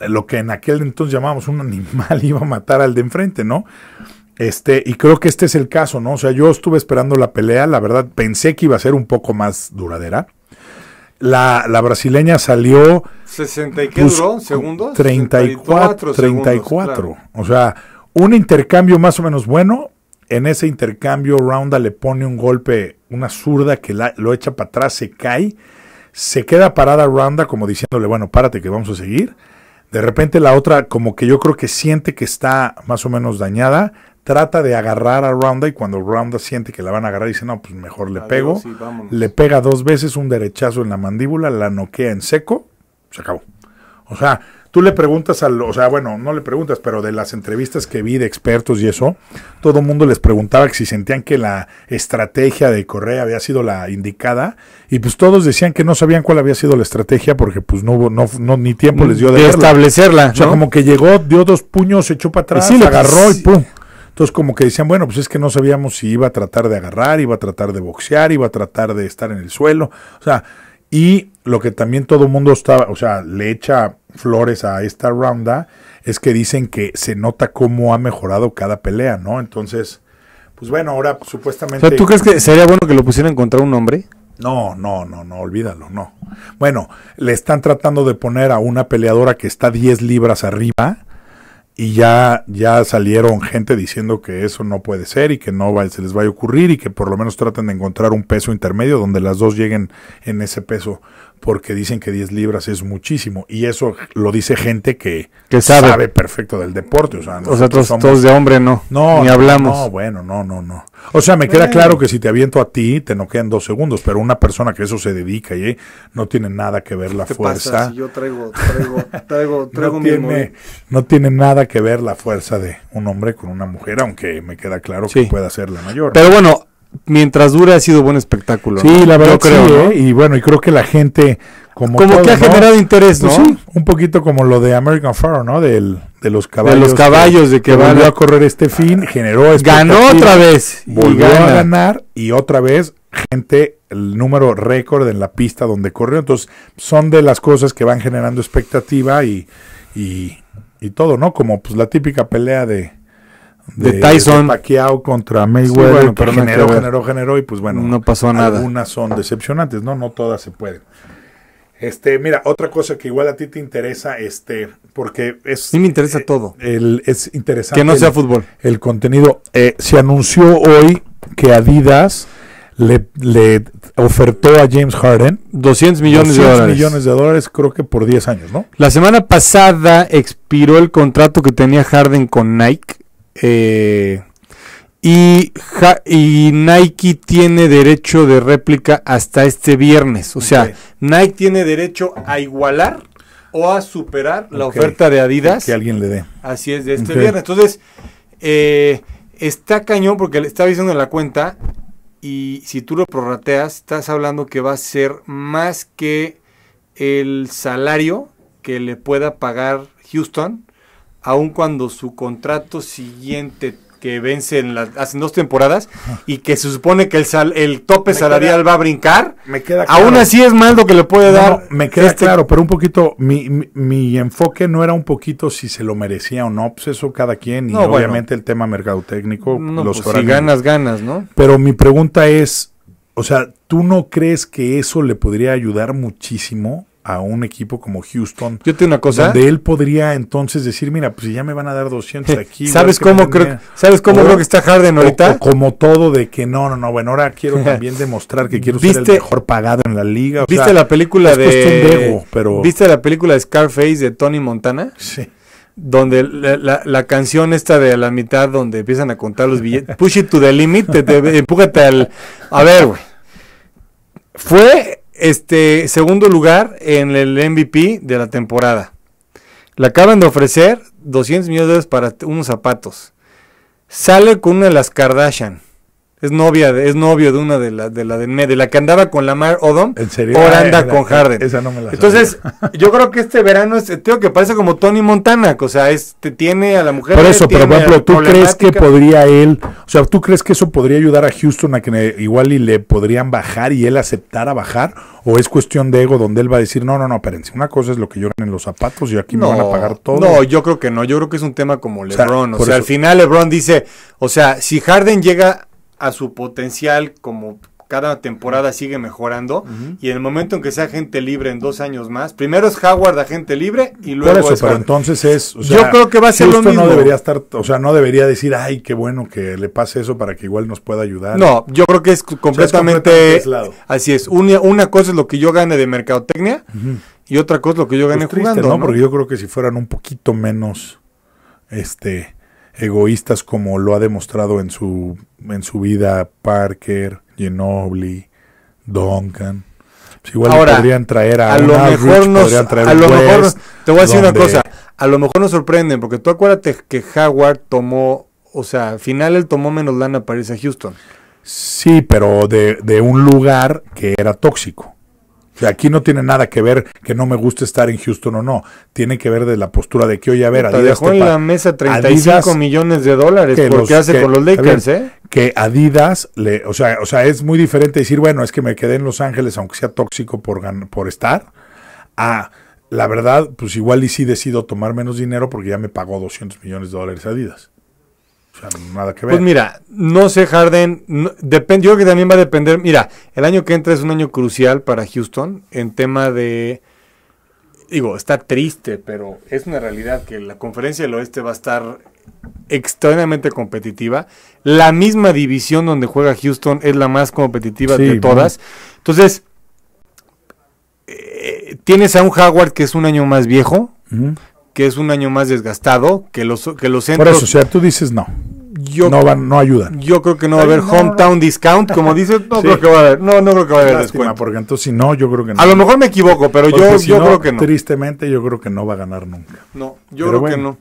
lo que en aquel entonces llamábamos un animal iba a matar al de enfrente, ¿no? Este, y creo que este es el caso, ¿no? O sea, yo estuve esperando la pelea, la verdad pensé que iba a ser un poco más duradera. La, brasileña salió. ¿60 pues, ¿Segundos? 34. 34. O sea, un intercambio más o menos bueno. En ese intercambio, Ronda le pone un golpe, una zurda que lo echa para atrás, se cae. Se queda parada Ronda como diciéndole, bueno, párate que vamos a seguir. De repente la otra como que yo creo que siente que está más o menos dañada, trata de agarrar a Ronda y cuando Ronda siente que la van a agarrar dice, no, pues mejor le pego. le pega dos veces un derechazo en la mandíbula, la noquea en seco, se acabó. O sea, tú le preguntas al, o sea, bueno, no le preguntas, pero de las entrevistas que vi de expertos y eso, todo el mundo les preguntaba si sentían que la estrategia de Correa había sido la indicada, y pues todos decían que no sabían cuál había sido la estrategia porque pues no hubo, no, ni tiempo les dio de, establecerla. O sea, como que llegó, dio dos puños, se echó para atrás, y agarró y pum. Entonces como que decían, bueno, pues es que no sabíamos si iba a tratar de agarrar, iba a tratar de boxear, iba a tratar de estar en el suelo. O sea, y lo que también todo el mundo estaba, o sea, le echa flores a esta ronda, es que dicen que se nota cómo ha mejorado cada pelea, ¿no? Entonces, pues bueno, ahora supuestamente... ¿Tú crees que sería bueno que lo pusieran contra un hombre? No, no, no, no, olvídalo, no. Bueno, le están tratando de poner a una peleadora que está 10 libras arriba y ya, ya salieron gente diciendo que eso no puede ser y que no se les va a ocurrir y que por lo menos traten de encontrar un peso intermedio donde las dos lleguen en ese peso porque dicen que 10 libras es muchísimo. Y eso lo dice gente que, que sabe. perfecto del deporte. O sea, nosotros, todos de hombre no. No. Ni hablamos. No, bueno, no, no, no. O sea, me queda claro que si te aviento a ti, te no quedan dos segundos, pero una persona que eso se dedica y ¿eh? no tiene nada que ver la fuerza. yo traigo, traigo, traigo, traigo no, tiene, no tiene nada que ver la fuerza de un hombre con una mujer, aunque me queda claro que pueda ser la mayor. Pero bueno, mientras dure ha sido buen espectáculo. Sí, la verdad creo, sí, ¿eh? y bueno, y creo que la gente como, que ha generado interés, ¿no? Pues un poquito como lo de American Pharoah, ¿no? de los caballos. De los caballos de que, van a... correr este fin, generó ganó otra vez volvió a ganar y otra vez gente el número récord en la pista donde corrió. Entonces, son de las cosas que van generando expectativa y, y todo, ¿no? Como pues la típica pelea de de, Tyson. De Pacquiao contra Mayweather. pero generó, generó, generó y pues bueno. No pasó nada. Algunas son decepcionantes, ¿no? No todas se pueden. Este, mira, otra cosa que igual a ti te interesa, este, porque es... Sí me interesa eh, todo. es interesante. Que no sea fútbol. El contenido. Eh, se anunció hoy que Adidas le, ofertó a James Harden 200 millones de dólares. millones de dólares, creo que por 10 años, ¿no? La semana pasada expiró el contrato que tenía Harden con Nike eh, y, Nike tiene derecho de réplica hasta este viernes. O sea, Nike tiene derecho a igualar o a superar la oferta de Adidas. Que alguien le dé. Así es, de este viernes. Entonces, eh, está cañón porque le estaba diciendo en la cuenta y si tú lo prorrateas, estás hablando que va a ser más que el salario que le pueda pagar Houston aun cuando su contrato siguiente que vence en las hace dos temporadas y que se supone que el, el tope salarial va a brincar, me queda aún así es malo lo que le puede dar. me queda este claro, pero un poquito, mi, mi, enfoque no era un poquito si se lo merecía o no, pues eso cada quien y obviamente el tema mercadotécnico. los pues, ganas, ganas, ¿no? Pero mi pregunta es, o sea, ¿tú no crees que eso le podría ayudar muchísimo a un equipo como Houston. Yo tengo una cosa. De él podría entonces decir, mira, pues ya me van a dar 200 aquí. ¿Sabes cómo, creo, ¿sabes cómo que está Harden ahorita? como todo de que no, no, no, bueno, ahora quiero también demostrar que quiero ser el mejor pagado en la liga. ¿Viste la película de... Ego, pero... ¿Viste la película de Scarface de Tony Montana? Sí. Donde la, canción esta de a la mitad, donde empiezan a contar los billetes. Push it to the limit, empújate al... A ver, güey. Fue este, segundo lugar en el MVP de la temporada. Le acaban de ofrecer 200 millones de dólares para unos zapatos. Sale con una de las Kardashian es novia, de, es novio de una de la de la de la que andaba con Lamar Odom. ¿En serio? Ahora anda con Harden. Esa no me la Entonces, yo creo que este verano es tío que parece como Tony Montana, o sea, este tiene a la mujer. Por eso, pero por ejemplo, ¿tú crees que podría él, o sea, tú crees que eso podría ayudar a Houston a que igual y le podrían bajar y él aceptara bajar o es cuestión de ego donde él va a decir, "No, no, no, espérense, una cosa es lo que lloran en los zapatos y aquí me van a pagar todo." No, yo creo que no, yo creo que es un tema como LeBron, o sea, o sea al final LeBron dice, o sea, si Harden llega a su potencial como cada temporada sigue mejorando y en el momento en que sea gente libre en dos años más, primero es Howard agente libre y luego entonces es, yo creo que va a ser lo mismo. No debería estar, o sea, no debería decir, ay, qué bueno que le pase eso para que igual nos pueda ayudar. No, yo creo que es completamente, así es. Una, cosa es lo que yo gane de mercadotecnia y otra cosa es lo que yo gane pues jugando, ¿no? ¿no? Porque yo creo que si fueran un poquito menos, este egoístas como lo ha demostrado en su, en su vida Parker, Ginobili, Duncan. Pues igual Ahora, podrían traer a, a lo mejor a lo mejor te voy a decir una cosa, a lo mejor nos sorprenden porque tú acuérdate que Howard tomó, o sea, al final él tomó menos lana para irse a Houston. Sí, pero de un lugar que era tóxico. Aquí no tiene nada que ver que no me guste estar en Houston o no. Tiene que ver de la postura de que, hoy a ver, Adidas. Te dejó en la mesa 35 millones de dólares qué hace con los Lakers, ¿eh? Que Adidas, le, o, sea, o sea, es muy diferente decir, bueno, es que me quedé en Los Ángeles, aunque sea tóxico por, por estar, a la verdad, pues igual y sí decido tomar menos dinero porque ya me pagó 200 millones de dólares Adidas. Pues mira, no sé, Harden. yo creo que también va a depender. Mira, el año que entra es un año crucial para Houston en tema de. Digo, está triste, pero es una realidad que la conferencia del oeste va a estar extremadamente competitiva. La misma división donde juega Houston es la más competitiva de todas. Entonces, eh, tienes a un Howard que es un año más viejo que es un año más desgastado, que los, que los centros... Por eso, o sea, tú dices no. no, van, no ayudan. Yo creo que no va a haber hometown discount, como dices, no creo que va a haber, no, no creo que va a haber descuento. porque entonces si no, yo creo que no. A lo mejor me equivoco, pero yo, yo creo que no. Tristemente yo creo que no va a ganar nunca. No, yo creo que no.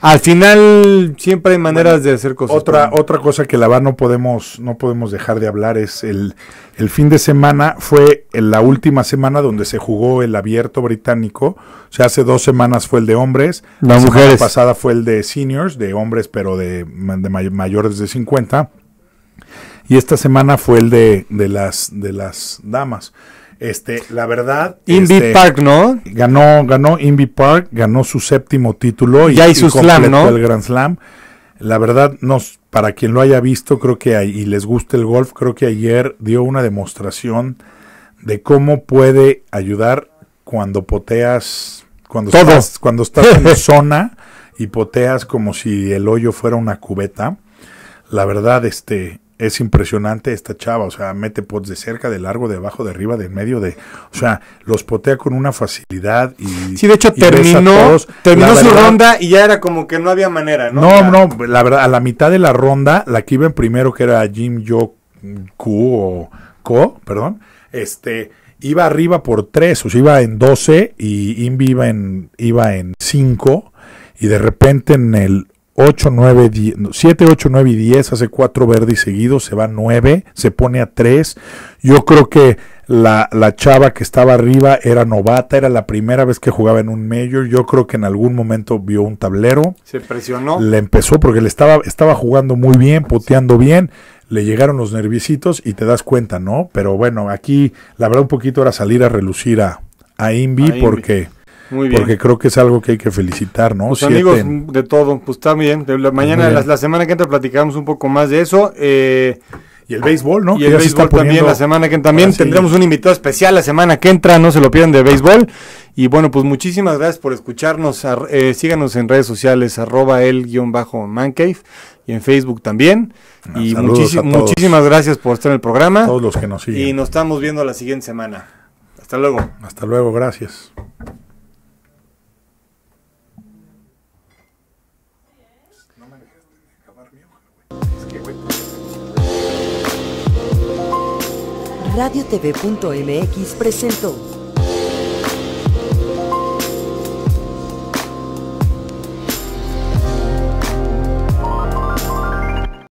Al final siempre hay maneras de hacer cosas. Otra, otra cosa que la va no podemos, no podemos dejar de hablar es el el fin de semana fue la última semana donde se jugó el abierto británico. O sea, hace dos semanas fue el de hombres. La, la semana pasada fue el de seniors, de hombres, pero de, mayores de 50. Y esta semana fue el de, las, de las damas. Este, la verdad. Invi este, Park, ¿no? Ganó, ganó Park, ganó su séptimo título y, ya hizo slam, ¿no? el Grand Slam. La verdad, nos para quien lo haya visto, creo que hay, y les gusta el golf, creo que ayer dio una demostración de cómo puede ayudar cuando poteas, cuando estás, cuando estás en zona y poteas como si el hoyo fuera una cubeta. La verdad, este, es impresionante esta chava, o sea, mete pots de cerca, de largo, de abajo, de arriba, de en medio, de, o sea, los potea con una facilidad y sí, de hecho terminó, terminó su ronda y ya era como que no había manera, ¿no? No, no, la verdad, a la mitad de la ronda, la que iba en primero que era Jim Yo Q o Ko, perdón, este iba arriba por tres, o sea, iba en 12 y Invi iba en iba en 5 y de repente en el 8, 9, 10, 7, 8, 9 y 10, hace 4 verdes seguidos, se va 9, se pone a 3. Yo creo que la, la, chava que estaba arriba era novata, era la primera vez que jugaba en un major. Yo creo que en algún momento vio un tablero. Se presionó. Le empezó porque le estaba, estaba jugando muy bien, poteando bien. Le llegaron los nerviositos y te das cuenta, ¿no? Pero bueno, aquí la verdad un poquito era salir a relucir a, a Invi porque... Muy bien. Porque creo que es algo que hay que felicitar, ¿no? Pues, amigos de todo, pues está bien. mañana, La, semana que entra platicamos un poco más de eso. Eh, y el béisbol, ¿no? Y el béisbol también la semana que entra también tendremos un invitado especial la semana que entra, no se lo pierdan de béisbol. Y bueno, pues muchísimas gracias por escucharnos. Eh, síganos en redes sociales, arroba el guión bajo mancave y en Facebook también. Ah, y muchísimas gracias por estar en el programa. todos los que nos siguen. Y nos estamos viendo la siguiente semana. Hasta luego. Hasta luego, gracias. Radio radiotv.mx presentó